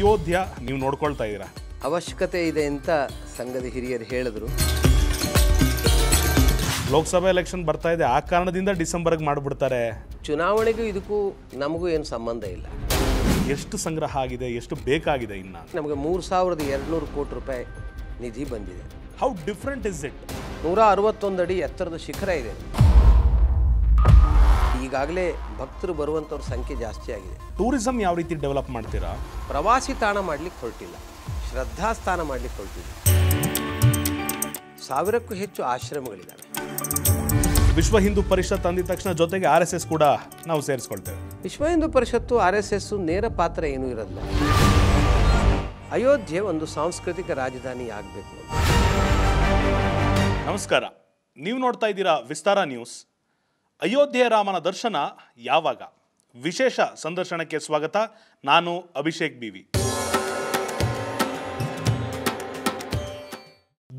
ಅಯೋಧ್ಯ ನೀವು ನೋಡ್ಕೊಳ್ತಾ ಇದ್ದೀರಾ ಅವಶ್ಯಕತೆ ಇದೆ ಅಂತ ಸಂಘದ ಹಿರಿಯರು ಹೇಳಿದ್ರು ಲೋಕಸಭಾ ಎಲೆಕ್ಷನ್ ಬರ್ತಾ ಇದೆ ಆ ಕಾರಣದಿಂದ ಡಿಸೆಂಬರ್ಗೆ ಮಾಡಿಬಿಡ್ತಾರೆ ಚುನಾವಣೆಗೂ ಇದಕ್ಕೂ ನಮಗೂ ಏನು ಸಂಬಂಧ ಇಲ್ಲ ಎಷ್ಟು ಸಂಗ್ರಹ ಆಗಿದೆ ಎಷ್ಟು ಬೇಕಾಗಿದೆ ಇನ್ನ ನಮಗೆ ಮೂರು ಸಾವಿರದ ಎರಡುನೂರು ಕೋಟಿ ರೂಪಾಯಿ ನಿಧಿ ಬಂದಿದೆ ಹೌ ಡಿಫ್ರೆಂಟ್ ಇಸ್ ಇಟ್ ನೂರ ಅರವತ್ತೊಂದು ಅಡಿ ಎತ್ತರದ ಶಿಖರ ಇದೆ ಈಗಾಗಲೇ ಭಕ್ತರು ಬರುವಂಥವ್ರ ಸಂಖ್ಯೆ ಜಾಸ್ತಿ ಆಗಿದೆ ಟೂರಿಸಂ ಯಾವ ರೀತಿ ಡೆವಲಪ್ ಮಾಡ್ತೀರಾ ಪ್ರವಾಸಿ ತಾಣ ಮಾಡಲಿಕ್ಕೆ ಹೊರಟಿಲ್ಲ ಸ್ಥಾನ ಮಾಡಲಿಕ್ಕೆ ಹೊರಟಿಲ್ಲ ಸಾವಿರಕ್ಕೂ ಹೆಚ್ಚು ಆಶ್ರಮಗಳಿದ್ದಾವೆ ವಿಶ್ವ ಹಿಂದೂ ಪರಿಷತ್ ಅಂದಿದ ತಕ್ಷಣ ಜೊತೆಗೆ ಆರ್ ಎಸ್ ಎಸ್ ಕೂಡ ನಾವು ಸೇರಿಸ್ಕೊಳ್ತೇವೆ ವಿಶ್ವ ಹಿಂದೂ ಪರಿಷತ್ತು ಆರ್ ಎಸ್ ಎಸ್ ನೇರ ಪಾತ್ರ ಏನೂ ಇರಲ್ಲ ಅಯೋಧ್ಯೆ ಒಂದು ಸಾಂಸ್ಕೃತಿಕ ರಾಜಧಾನಿ ಆಗಬೇಕು ನಮಸ್ಕಾರ ನೀವು ನೋಡ್ತಾ ಇದ್ದೀರಾ ವಿಸ್ತಾರ ನ್ಯೂಸ್ ಅಯೋಧ್ಯೆ ರಾಮನ ದರ್ಶನ ಯಾವಾಗ ವಿಶೇಷ ಸಂದರ್ಶನಕ್ಕೆ ಸ್ವಾಗತ ನಾನು ಅಭಿಷೇಕ್ ಬಿವಿ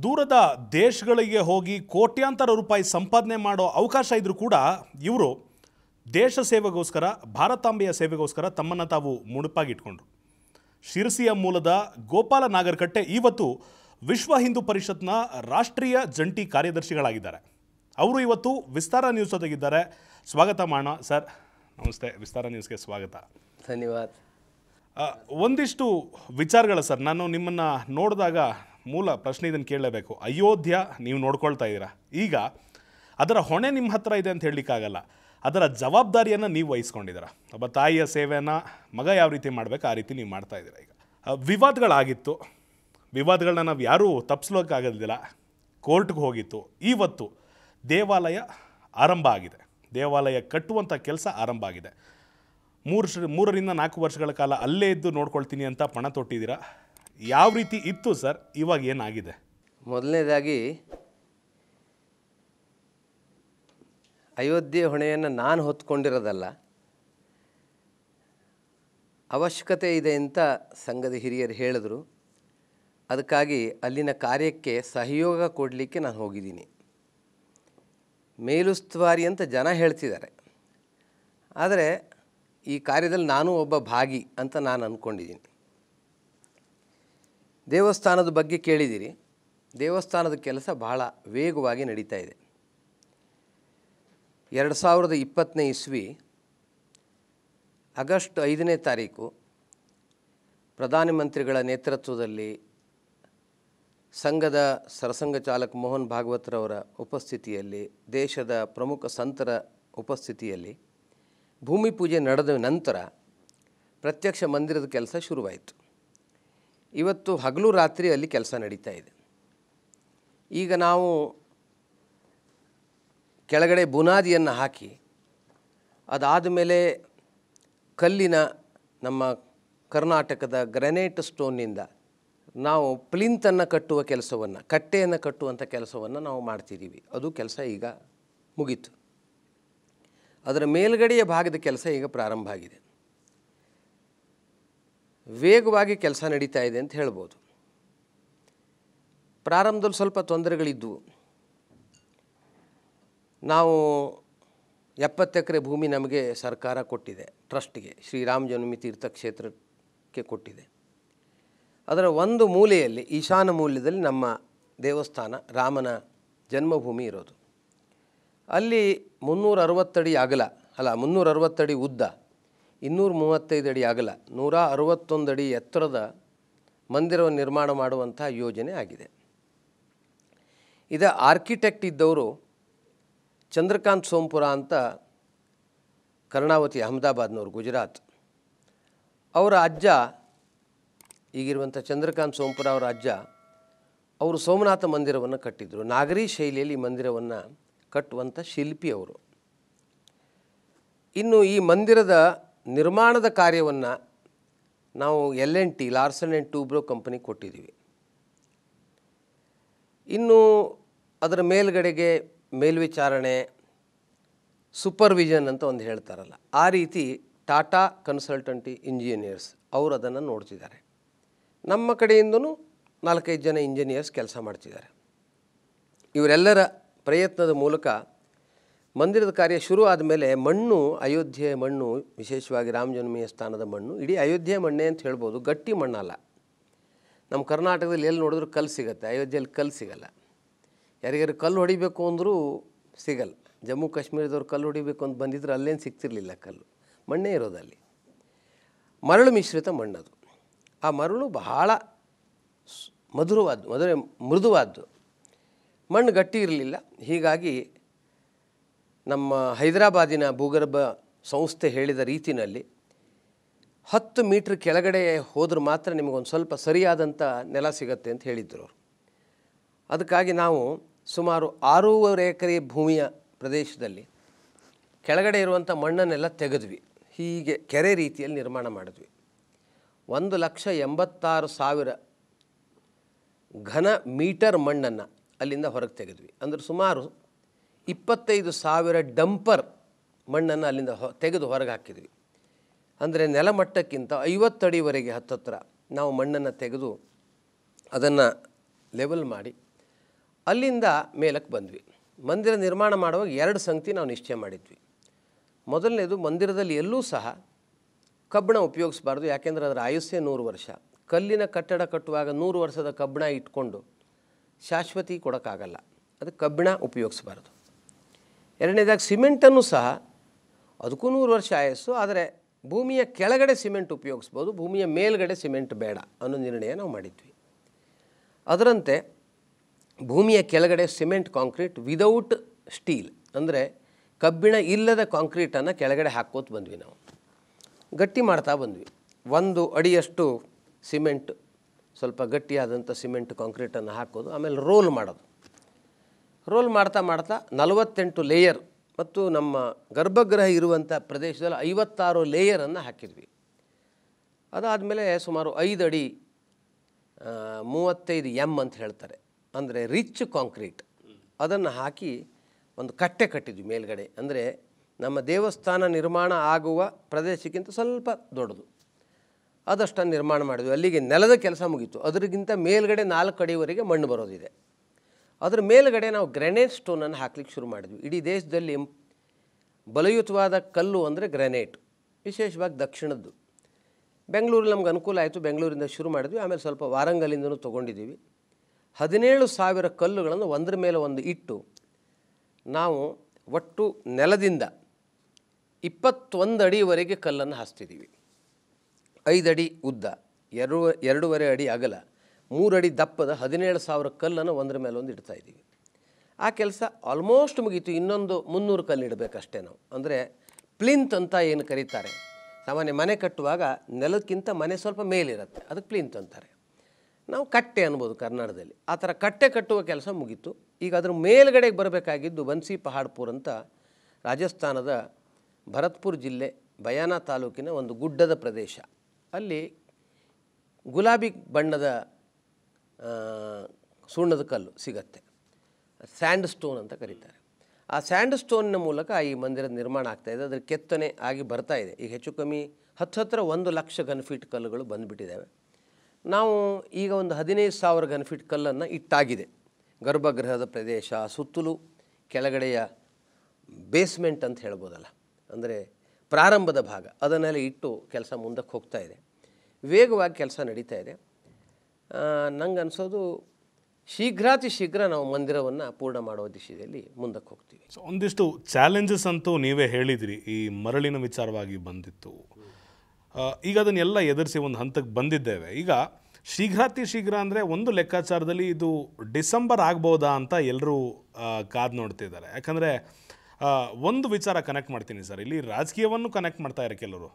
ದೂರದ ದೇಶಗಳಿಗೆ ಹೋಗಿ ಕೋಟ್ಯಾಂತರ ರೂಪಾಯಿ ಸಂಪಾದನೆ ಮಾಡೋ ಅವಕಾಶ ಇದ್ರೂ ಕೂಡ ಇವರು ದೇಶ ಸೇವೆಗೋಸ್ಕರ ಭಾರತಾಂಬೆಯ ಸೇವೆಗೋಸ್ಕರ ತಮ್ಮನ್ನು ತಾವು ಮುಡುಪಾಗಿಟ್ಕೊಂಡ್ರು ಶಿರಸಿಯ ಮೂಲದ ಗೋಪಾಲ ನಾಗರ್ಕಟ್ಟೆ ಇವತ್ತು ವಿಶ್ವ ಹಿಂದೂ ಪರಿಷತ್ನ ರಾಷ್ಟ್ರೀಯ ಜಂಟಿ ಕಾರ್ಯದರ್ಶಿಗಳಾಗಿದ್ದಾರೆ ಅವರು ಇವತ್ತು ವಿಸ್ತಾರ ನ್ಯೂಸ್ ಜೊತೆಗಿದ್ದಾರೆ ಸ್ವಾಗತ ಮಾಡೋಣ ಸರ್ ನಮಸ್ತೆ ವಿಸ್ತಾರ ನ್ಯೂಸ್ಗೆ ಸ್ವಾಗತ ಧನ್ಯವಾದ ಒಂದಿಷ್ಟು ವಿಚಾರಗಳ ಸರ್ ನಾನು ನಿಮ್ಮನ್ನು ನೋಡಿದಾಗ ಮೂಲ ಪ್ರಶ್ನೆ ಇದನ್ನು ಕೇಳಲೇಬೇಕು ಅಯೋಧ್ಯ ನೀವು ನೋಡ್ಕೊಳ್ತಾ ಇದ್ದೀರಾ ಈಗ ಅದರ ಹೊಣೆ ನಿಮ್ಮ ಹತ್ರ ಇದೆ ಅಂತ ಹೇಳಲಿಕ್ಕಾಗಲ್ಲ ಅದರ ಜವಾಬ್ದಾರಿಯನ್ನು ನೀವು ವಹಿಸ್ಕೊಂಡಿದ್ದೀರ ಒಬ್ಬ ತಾಯಿಯ ಸೇವೆಯನ್ನು ಮಗ ಯಾವ ರೀತಿ ಮಾಡಬೇಕು ಆ ರೀತಿ ನೀವು ಮಾಡ್ತಾ ಇದ್ದೀರಾ ಈಗ ವಿವಾದಗಳಾಗಿತ್ತು ವಿವಾದಗಳನ್ನ ನಾವು ಯಾರೂ ತಪ್ಪಿಸ್ಲೋಕ್ಕಾಗೋದಿಲ್ಲ ಕೋರ್ಟ್ಗೆ ಹೋಗಿತ್ತು ಇವತ್ತು ದೇವಾಲಯ ಆರಂಭ ಆಗಿದೆ ದೇವಾಲಯ ಕಟ್ಟುವಂಥ ಕೆಲಸ ಆರಂಭ ಆಗಿದೆ ಮೂರು ಮೂರರಿಂದ ನಾಲ್ಕು ವರ್ಷಗಳ ಕಾಲ ಅಲ್ಲೇ ಇದ್ದು ನೋಡ್ಕೊಳ್ತೀನಿ ಅಂತ ಪಣ ತೊಟ್ಟಿದ್ದೀರಾ ಯಾವ ರೀತಿ ಇತ್ತು ಸರ್ ಇವಾಗ ಏನಾಗಿದೆ ಮೊದಲನೇದಾಗಿ ಅಯೋಧ್ಯೆ ಹೊಣೆಯನ್ನು ನಾನು ಹೊತ್ಕೊಂಡಿರೋದಲ್ಲ ಅವಶ್ಯಕತೆ ಇದೆ ಅಂತ ಸಂಘದ ಹಿರಿಯರು ಹೇಳಿದ್ರು ಅದಕ್ಕಾಗಿ ಅಲ್ಲಿನ ಕಾರ್ಯಕ್ಕೆ ಸಹಯೋಗ ಕೊಡಲಿಕ್ಕೆ ನಾನು ಹೋಗಿದ್ದೀನಿ ಮೇಲುಸ್ತುವಾರಿ ಅಂತ ಜನ ಹೇಳ್ತಿದ್ದಾರೆ ಆದರೆ ಈ ಕಾರ್ಯದಲ್ಲಿ ನಾನೂ ಒಬ್ಬ ಭಾಗಿ ಅಂತ ನಾನು ಅಂದ್ಕೊಂಡಿದ್ದೀನಿ ದೇವಸ್ಥಾನದ ಬಗ್ಗೆ ಕೇಳಿದ್ದೀರಿ ದೇವಸ್ಥಾನದ ಕೆಲಸ ಬಹಳ ವೇಗವಾಗಿ ನಡೀತಾ ಇದೆ ಎರಡು ಸಾವಿರದ ಇಪ್ಪತ್ತನೇ ಇಸ್ವಿ ಆಗಸ್ಟ್ ಐದನೇ ತಾರೀಕು ಪ್ರಧಾನಮಂತ್ರಿಗಳ ನೇತೃತ್ವದಲ್ಲಿ ಸಂಘದ ಸರಸಂಘ ಚಾಲಕ ಮೋಹನ್ ಭಾಗವತ್ರವರ ಉಪಸ್ಥಿತಿಯಲ್ಲಿ ದೇಶದ ಪ್ರಮುಖ ಸಂತರ ಉಪಸ್ಥಿತಿಯಲ್ಲಿ ಭೂಮಿ ಪೂಜೆ ನಡೆದ ನಂತರ ಪ್ರತ್ಯಕ್ಷ ಮಂದಿರದ ಕೆಲಸ ಶುರುವಾಯಿತು ಇವತ್ತು ಹಗಲು ರಾತ್ರಿ ಅಲ್ಲಿ ಕೆಲಸ ನಡೀತಾ ಇದೆ ಈಗ ನಾವು ಕೆಳಗಡೆ ಬುನಾದಿಯನ್ನು ಹಾಕಿ ಅದಾದ ಮೇಲೆ ಕಲ್ಲಿನ ನಮ್ಮ ಕರ್ನಾಟಕದ ಗ್ರೆನೇಟ್ ಸ್ಟೋನ್ನಿಂದ ನಾವು ಪ್ಲಿಂತನ್ನು ಕಟ್ಟುವ ಕೆಲಸವನ್ನು ಕಟ್ಟೆಯನ್ನು ಕಟ್ಟುವಂಥ ಕೆಲಸವನ್ನು ನಾವು ಮಾಡ್ತಿದ್ದೀವಿ ಅದು ಕೆಲಸ ಈಗ ಮುಗೀತು ಅದರ ಮೇಲ್ಗಡೆಯ ಭಾಗದ ಕೆಲಸ ಈಗ ಪ್ರಾರಂಭ ಆಗಿದೆ ವೇಗವಾಗಿ ಕೆಲಸ ನಡೀತಾ ಇದೆ ಅಂತ ಹೇಳ್ಬೋದು ಪ್ರಾರಂಭದಲ್ಲಿ ಸ್ವಲ್ಪ ತೊಂದರೆಗಳಿದ್ದವು ನಾವು ಎಪ್ಪತ್ತು ಎಕರೆ ಭೂಮಿ ನಮಗೆ ಸರ್ಕಾರ ಕೊಟ್ಟಿದೆ ಟ್ರಸ್ಟ್ಗೆ ಶ್ರೀರಾಮ ಜನ್ಮಿ ತೀರ್ಥ ಕ್ಷೇತ್ರಕ್ಕೆ ಕೊಟ್ಟಿದೆ ಅದರ ಒಂದು ಮೂಲೆಯಲ್ಲಿ ಈಶಾನ ಮೂಲ್ಯದಲ್ಲಿ ನಮ್ಮ ದೇವಸ್ಥಾನ ರಾಮನ ಜನ್ಮಭೂಮಿ ಇರೋದು ಅಲ್ಲಿ ಮುನ್ನೂರ ಅರವತ್ತಡಿ ಅಗಲ ಅಲ್ಲ ಮುನ್ನೂರ ಅರವತ್ತಡಿ ಉದ್ದ ಇನ್ನೂರ ಮೂವತ್ತೈದು ಅಡಿ ಅಗಲ ನೂರ ಅರವತ್ತೊಂದಡಿ ಅಡಿ ಎತ್ತರದ ಮಂದಿರವನ್ನು ನಿರ್ಮಾಣ ಮಾಡುವಂಥ ಯೋಜನೆ ಆಗಿದೆ ಇದ ಆರ್ಕಿಟೆಕ್ಟ್ ಇದ್ದವರು ಚಂದ್ರಕಾಂತ್ ಸೋಂಪುರ ಅಂತ ಕರ್ಣಾವತಿ ಅಹಮದಾಬಾದ್ನವರು ಗುಜರಾತ್ ಅವರ ಅಜ್ಜ ಈಗಿರುವಂಥ ಚಂದ್ರಕಾಂತ್ ಸೋಂಪುರ ಅವರ ಅಜ್ಜ ಅವರು ಸೋಮನಾಥ ಮಂದಿರವನ್ನು ಕಟ್ಟಿದರು ನಾಗರಿ ಶೈಲಿಯಲ್ಲಿ ಈ ಮಂದಿರವನ್ನು ಕಟ್ಟುವಂಥ ಶಿಲ್ಪಿ ಅವರು ಇನ್ನು ಈ ಮಂದಿರದ ನಿರ್ಮಾಣದ ಕಾರ್ಯವನ್ನು ನಾವು L N T Larsen and Toubro company ಕೊಟ್ಟಿದ್ದೀವಿ ಇನ್ನು ಅದರ ಮೇಲ್ಗಡೆಗೆ ಮೇಲ್ವಿಚಾರಣೆ ಸೂಪರ್ವಿಷನ್ ಅಂತ ಒಂದು ಹೇಳ್ತಾರಲ್ಲ ಆ ರೀತಿ ಟಾಟಾ ಕನ್ಸಲ್ಟೆಂಟಿ ಇಂಜಿನಿಯರ್ಸ್ ಅವರು ಅದನ್ನು ನೋಡ್ತಿದ್ದಾರೆ ನಮ್ಮ ಕಡೆಯಿಂದನೂ ನಾಲ್ಕೈದು ಜನ ಇಂಜಿನಿಯರ್ಸ್ ಕೆಲಸ ಮಾಡ್ತಿದ್ದಾರೆ ಇವರೆಲ್ಲರ ಪ್ರಯತ್ನದ ಮೂಲಕ ಮಂದಿರದ ಕಾರ್ಯ ಶುರು ಆದಮೇಲೆ ಮಣ್ಣು ಅಯೋಧ್ಯೆಯ ಮಣ್ಣು ವಿಶೇಷವಾಗಿ ರಾಮಜನ್ಮಿಯ ಸ್ಥಾನದ ಮಣ್ಣು ಇಡೀ ಅಯೋಧ್ಯೆ ಮಣ್ಣೆ ಅಂತ ಹೇಳ್ಬೋದು ಗಟ್ಟಿ ಮಣ್ಣಲ್ಲ ನಮ್ಮ ಕರ್ನಾಟಕದಲ್ಲಿ ಎಲ್ಲಿ ನೋಡಿದ್ರು ಕಲ್ಲು ಸಿಗುತ್ತೆ ಅಯೋಧ್ಯೆಯಲ್ಲಿ ಕಲ್ಲು ಸಿಗಲ್ಲ ಯಾರಿಗಾರು ಕಲ್ಲು ಹೊಡಿಬೇಕು ಅಂದರೂ ಸಿಗಲ್ಲ ಜಮ್ಮು ಕಾಶ್ಮೀರದವ್ರು ಕಲ್ಲು ಹೊಡಿಬೇಕು ಅಂತ ಬಂದಿದ್ರು ಅಲ್ಲೇನು ಸಿಗ್ತಿರಲಿಲ್ಲ ಕಲ್ಲು ಮಣ್ಣೇ ಇರೋದಲ್ಲಿ ಮರಳು ಮಿಶ್ರಿತ ಮಣ್ಣದು ಆ ಮರಳು ಬಹಳ ಮಧುರವಾದ್ದು ಮಧುರೆ ಮೃದುವಾದ್ದು ಮಣ್ಣು ಗಟ್ಟಿ ಇರಲಿಲ್ಲ ಹೀಗಾಗಿ ನಮ್ಮ ಹೈದರಾಬಾದಿನ ಭೂಗರ್ಭ ಸಂಸ್ಥೆ ಹೇಳಿದ ರೀತಿಯಲ್ಲಿ ಹತ್ತು ಮೀಟ್ರ್ ಕೆಳಗಡೆ ಹೋದ್ರೆ ಮಾತ್ರ ನಿಮಗೊಂದು ಸ್ವಲ್ಪ ಸರಿಯಾದಂಥ ನೆಲ ಸಿಗತ್ತೆ ಅಂತ ಹೇಳಿದ್ದರು ಅವರು ಅದಕ್ಕಾಗಿ ನಾವು ಸುಮಾರು ಆರೂವರೆ ಎಕರೆ ಭೂಮಿಯ ಪ್ರದೇಶದಲ್ಲಿ ಕೆಳಗಡೆ ಇರುವಂಥ ಮಣ್ಣನ್ನೆಲ್ಲ ತೆಗೆದ್ವಿ ಹೀಗೆ ಕೆರೆ ರೀತಿಯಲ್ಲಿ ನಿರ್ಮಾಣ ಮಾಡಿದ್ವಿ ಒಂದು ಲಕ್ಷ ಎಂಬತ್ತಾರು ಸಾವಿರ ಘನ ಮೀಟರ್ ಮಣ್ಣನ್ನು ಅಲ್ಲಿಂದ ಹೊರಗೆ ತೆಗೆದ್ವಿ ಅಂದರೆ ಸುಮಾರು ಇಪ್ಪತ್ತೈದು ಸಾವಿರ ಡಂಪರ್ ಮಣ್ಣನ್ನು ಅಲ್ಲಿಂದ ಹೊ ತೆಗೆದು ಹೊರಗೆ ಹಾಕಿದ್ವಿ ಅಂದರೆ ನೆಲಮಟ್ಟಕ್ಕಿಂತ ಐವತ್ತಡಿವರೆಗೆ ಹತ್ತತ್ರ ನಾವು ಮಣ್ಣನ್ನು ತೆಗೆದು ಅದನ್ನು ಲೆವೆಲ್ ಮಾಡಿ ಅಲ್ಲಿಂದ ಮೇಲಕ್ಕೆ ಬಂದ್ವಿ ಮಂದಿರ ನಿರ್ಮಾಣ ಮಾಡುವಾಗ ಎರಡು ಸಂಗತಿ ನಾವು ನಿಶ್ಚಯ ಮಾಡಿದ್ವಿ ಮೊದಲನೇದು ಮಂದಿರದಲ್ಲಿ ಎಲ್ಲೂ ಸಹ ಕಬ್ಬಣ ಉಪಯೋಗಿಸ್ಬಾರ್ದು ಯಾಕೆಂದರೆ ಅದರ ಆಯುಸ್ಸೆ ನೂರು ವರ್ಷ ಕಲ್ಲಿನ ಕಟ್ಟಡ ಕಟ್ಟುವಾಗ ನೂರು ವರ್ಷದ ಕಬ್ಬಣ ಇಟ್ಕೊಂಡು ಶಾಶ್ವತಿ ಕೊಡೋಕ್ಕಾಗಲ್ಲ ಅದು ಕಬ್ಬಿಣ ಉಪಯೋಗಿಸ್ಬಾರ್ದು ಎರಡನೇದಾಗಿ ಸಿಮೆಂಟನ್ನು ಸಹ ಅದಕ್ಕೂ ನೂರು ವರ್ಷ ಆಯಸ್ಸು ಆದರೆ ಭೂಮಿಯ ಕೆಳಗಡೆ ಸಿಮೆಂಟ್ ಉಪಯೋಗಿಸ್ಬೋದು ಭೂಮಿಯ ಮೇಲ್ಗಡೆ ಸಿಮೆಂಟ್ ಬೇಡ ಅನ್ನೋ ನಿರ್ಣಯ ನಾವು ಮಾಡಿದ್ವಿ ಅದರಂತೆ ಭೂಮಿಯ ಕೆಳಗಡೆ ಸಿಮೆಂಟ್ ಕಾಂಕ್ರೀಟ್ ವಿದೌಟ್ ಸ್ಟೀಲ್ ಅಂದರೆ ಕಬ್ಬಿಣ ಇಲ್ಲದ ಕಾಂಕ್ರೀಟನ್ನು ಕೆಳಗಡೆ ಹಾಕ್ಕೋತ ಬಂದ್ವಿ ನಾವು ಗಟ್ಟಿ ಮಾಡ್ತಾ ಬಂದ್ವಿ ಒಂದು ಅಡಿಯಷ್ಟು ಸಿಮೆಂಟ್ ಸ್ವಲ್ಪ ಗಟ್ಟಿಯಾದಂಥ ಸಿಮೆಂಟ್ ಕಾಂಕ್ರೀಟನ್ನು ಹಾಕೋದು ಆಮೇಲೆ ರೋಲ್ ಮಾಡೋದು ರೋಲ್ ಮಾಡ್ತಾ ಮಾಡ್ತಾ ನಲವತ್ತೆಂಟು ಲೇಯರ್ ಮತ್ತು ನಮ್ಮ ಗರ್ಭಗೃಹ ಇರುವಂಥ ಪ್ರದೇಶದಲ್ಲಿ ಐವತ್ತಾರು ಲೇಯರನ್ನು ಹಾಕಿದ್ವಿ ಅದಾದಮೇಲೆ ಸುಮಾರು ಐದು ಅಡಿ ಮೂವತ್ತೈದು ಎಮ್ ಅಂತ ಹೇಳ್ತಾರೆ ಅಂದರೆ ರಿಚ್ ಕಾಂಕ್ರೀಟ್ ಅದನ್ನು ಹಾಕಿ ಒಂದು ಕಟ್ಟೆ ಕಟ್ಟಿದ್ವಿ ಮೇಲ್ಗಡೆ ಅಂದರೆ ನಮ್ಮ ದೇವಸ್ಥಾನ ನಿರ್ಮಾಣ ಆಗುವ ಪ್ರದೇಶಕ್ಕಿಂತ ಸ್ವಲ್ಪ ದೊಡ್ಡದು ಅದಷ್ಟನ್ನು ನಿರ್ಮಾಣ ಮಾಡಿದ್ವಿ ಅಲ್ಲಿಗೆ ನೆಲದ ಕೆಲಸ ಮುಗೀತು ಅದರಿಗಿಂತ ಮೇಲ್ಗಡೆ ನಾಲ್ಕು ಕಡೆಯವರೆಗೆ ಮಣ್ಣು ಬರೋದಿದೆ ಅದರ ಮೇಲ್ಗಡೆ ನಾವು ಗ್ರೆನೇಟ್ ಸ್ಟೋನನ್ನು ಹಾಕ್ಲಿಕ್ಕೆ ಶುರು ಮಾಡಿದ್ವಿ ಇಡೀ ದೇಶದಲ್ಲಿ ಬಲಯುತವಾದ ಕಲ್ಲು ಅಂದರೆ ಗ್ರೆನೇಟ್ ವಿಶೇಷವಾಗಿ ದಕ್ಷಿಣದ್ದು ಬೆಂಗಳೂರು ನಮ್ಗೆ ಅನುಕೂಲ ಆಯಿತು ಬೆಂಗಳೂರಿಂದ ಶುರು ಮಾಡಿದ್ವಿ ಆಮೇಲೆ ಸ್ವಲ್ಪ ವಾರಂಗಲಿಂದನೂ ತೊಗೊಂಡಿದ್ದೀವಿ ಹದಿನೇಳು ಸಾವಿರ ಕಲ್ಲುಗಳನ್ನು ಒಂದರ ಮೇಲೆ ಒಂದು ಇಟ್ಟು ನಾವು ಒಟ್ಟು ನೆಲದಿಂದ ಇಪ್ಪತ್ತೊಂದು ಅಡಿವರೆಗೆ ಕಲ್ಲನ್ನು ಹಾಸ್ತಿದ್ದೀವಿ ಐದು ಅಡಿ ಉದ್ದ ಎರಡು ಎರಡೂವರೆ ಅಡಿ ಅಗಲ ಅಡಿ ದಪ್ಪದ ಹದಿನೇಳು ಸಾವಿರ ಕಲ್ಲನ್ನು ಒಂದರ ಮೇಲೆ ಒಂದು ಇಡ್ತಾ ಇದ್ದೀವಿ ಆ ಕೆಲಸ ಆಲ್ಮೋಸ್ಟ್ ಮುಗೀತು ಇನ್ನೊಂದು ಮುನ್ನೂರು ಕಲ್ಲು ಇಡಬೇಕಷ್ಟೇ ನಾವು ಅಂದರೆ ಪ್ಲಿಂತ್ ಅಂತ ಏನು ಕರೀತಾರೆ ಸಾಮಾನ್ಯ ಮನೆ ಕಟ್ಟುವಾಗ ನೆಲಕ್ಕಿಂತ ಮನೆ ಸ್ವಲ್ಪ ಮೇಲಿರುತ್ತೆ ಅದಕ್ಕೆ ಪ್ಲಿಂತ್ ಅಂತಾರೆ ನಾವು ಕಟ್ಟೆ ಅನ್ಬೋದು ಕರ್ನಾಟಕದಲ್ಲಿ ಆ ಥರ ಕಟ್ಟೆ ಕಟ್ಟುವ ಕೆಲಸ ಮುಗೀತು ಈಗ ಅದರ ಮೇಲ್ಗಡೆಗೆ ಬರಬೇಕಾಗಿದ್ದು ಬನ್ಸಿ ಪಹಾಡ್ಪುರ್ ಅಂತ ರಾಜಸ್ಥಾನದ ಭರತ್ಪುರ್ ಜಿಲ್ಲೆ ಬಯಾನ ತಾಲೂಕಿನ ಒಂದು ಗುಡ್ಡದ ಪ್ರದೇಶ ಅಲ್ಲಿ ಗುಲಾಬಿ ಬಣ್ಣದ ಸುಣ್ಣದ ಕಲ್ಲು ಸಿಗತ್ತೆ ಸ್ಯಾಂಡ್ ಸ್ಟೋನ್ ಅಂತ ಕರೀತಾರೆ ಆ ಸ್ಯಾಂಡ್ ಸ್ಟೋನ್ನ ಮೂಲಕ ಈ ಮಂದಿರ ನಿರ್ಮಾಣ ಆಗ್ತಾ ಇದೆ ಅದರ ಕೆತ್ತನೆ ಆಗಿ ಬರ್ತಾ ಇದೆ ಈಗ ಹೆಚ್ಚು ಕಮ್ಮಿ ಹತ್ತು ಹತ್ತಿರ ಒಂದು ಲಕ್ಷ ಗನ್ ಫೀಟ್ ಕಲ್ಲುಗಳು ಬಂದುಬಿಟ್ಟಿದ್ದಾವೆ ನಾವು ಈಗ ಒಂದು ಹದಿನೈದು ಸಾವಿರ ಗನ್ ಫೀಟ್ ಕಲ್ಲನ್ನು ಇಟ್ಟಾಗಿದೆ ಗರ್ಭಗೃಹದ ಪ್ರದೇಶ ಸುತ್ತಲೂ ಕೆಳಗಡೆಯ ಬೇಸ್ಮೆಂಟ್ ಅಂತ ಹೇಳ್ಬೋದಲ್ಲ ಅಂದರೆ ಪ್ರಾರಂಭದ ಭಾಗ ಅದನ್ನೆಲ್ಲ ಇಟ್ಟು ಕೆಲಸ ಮುಂದಕ್ಕೆ ಹೋಗ್ತಾ ಇದೆ ವೇಗವಾಗಿ ಕೆಲಸ ನಡೀತಾ ಇದೆ ನಂಗೆ ಅನಿಸೋದು ಶೀಘ್ರಾತಿ ಶೀಘ್ರ ನಾವು ಮಂದಿರವನ್ನು ಪೂರ್ಣ ಮಾಡುವ ದಿಶೆಯಲ್ಲಿ ಮುಂದಕ್ಕೆ ಹೋಗ್ತೀವಿ ಸೊ ಒಂದಿಷ್ಟು ಚಾಲೆಂಜಸ್ ಅಂತೂ ನೀವೇ ಹೇಳಿದಿರಿ ಈ ಮರಳಿನ ವಿಚಾರವಾಗಿ ಬಂದಿತ್ತು ಈಗ ಅದನ್ನೆಲ್ಲ ಎದುರಿಸಿ ಒಂದು ಹಂತಕ್ಕೆ ಬಂದಿದ್ದೇವೆ ಈಗ ಶೀಘ್ರಾತಿ ಶೀಘ್ರ ಅಂದರೆ ಒಂದು ಲೆಕ್ಕಾಚಾರದಲ್ಲಿ ಇದು ಡಿಸೆಂಬರ್ ಆಗ್ಬೋದಾ ಅಂತ ಎಲ್ಲರೂ ಕಾದು ನೋಡ್ತಿದ್ದಾರೆ ಯಾಕಂದರೆ ಒಂದು ವಿಚಾರ ಕನೆಕ್ಟ್ ಮಾಡ್ತೀನಿ ಸರ್ ಇಲ್ಲಿ ರಾಜಕೀಯವನ್ನು ಕನೆಕ್ಟ್ ಮಾಡ್ತಾ ಇದ್ದಾರೆ ಕೆಲವರು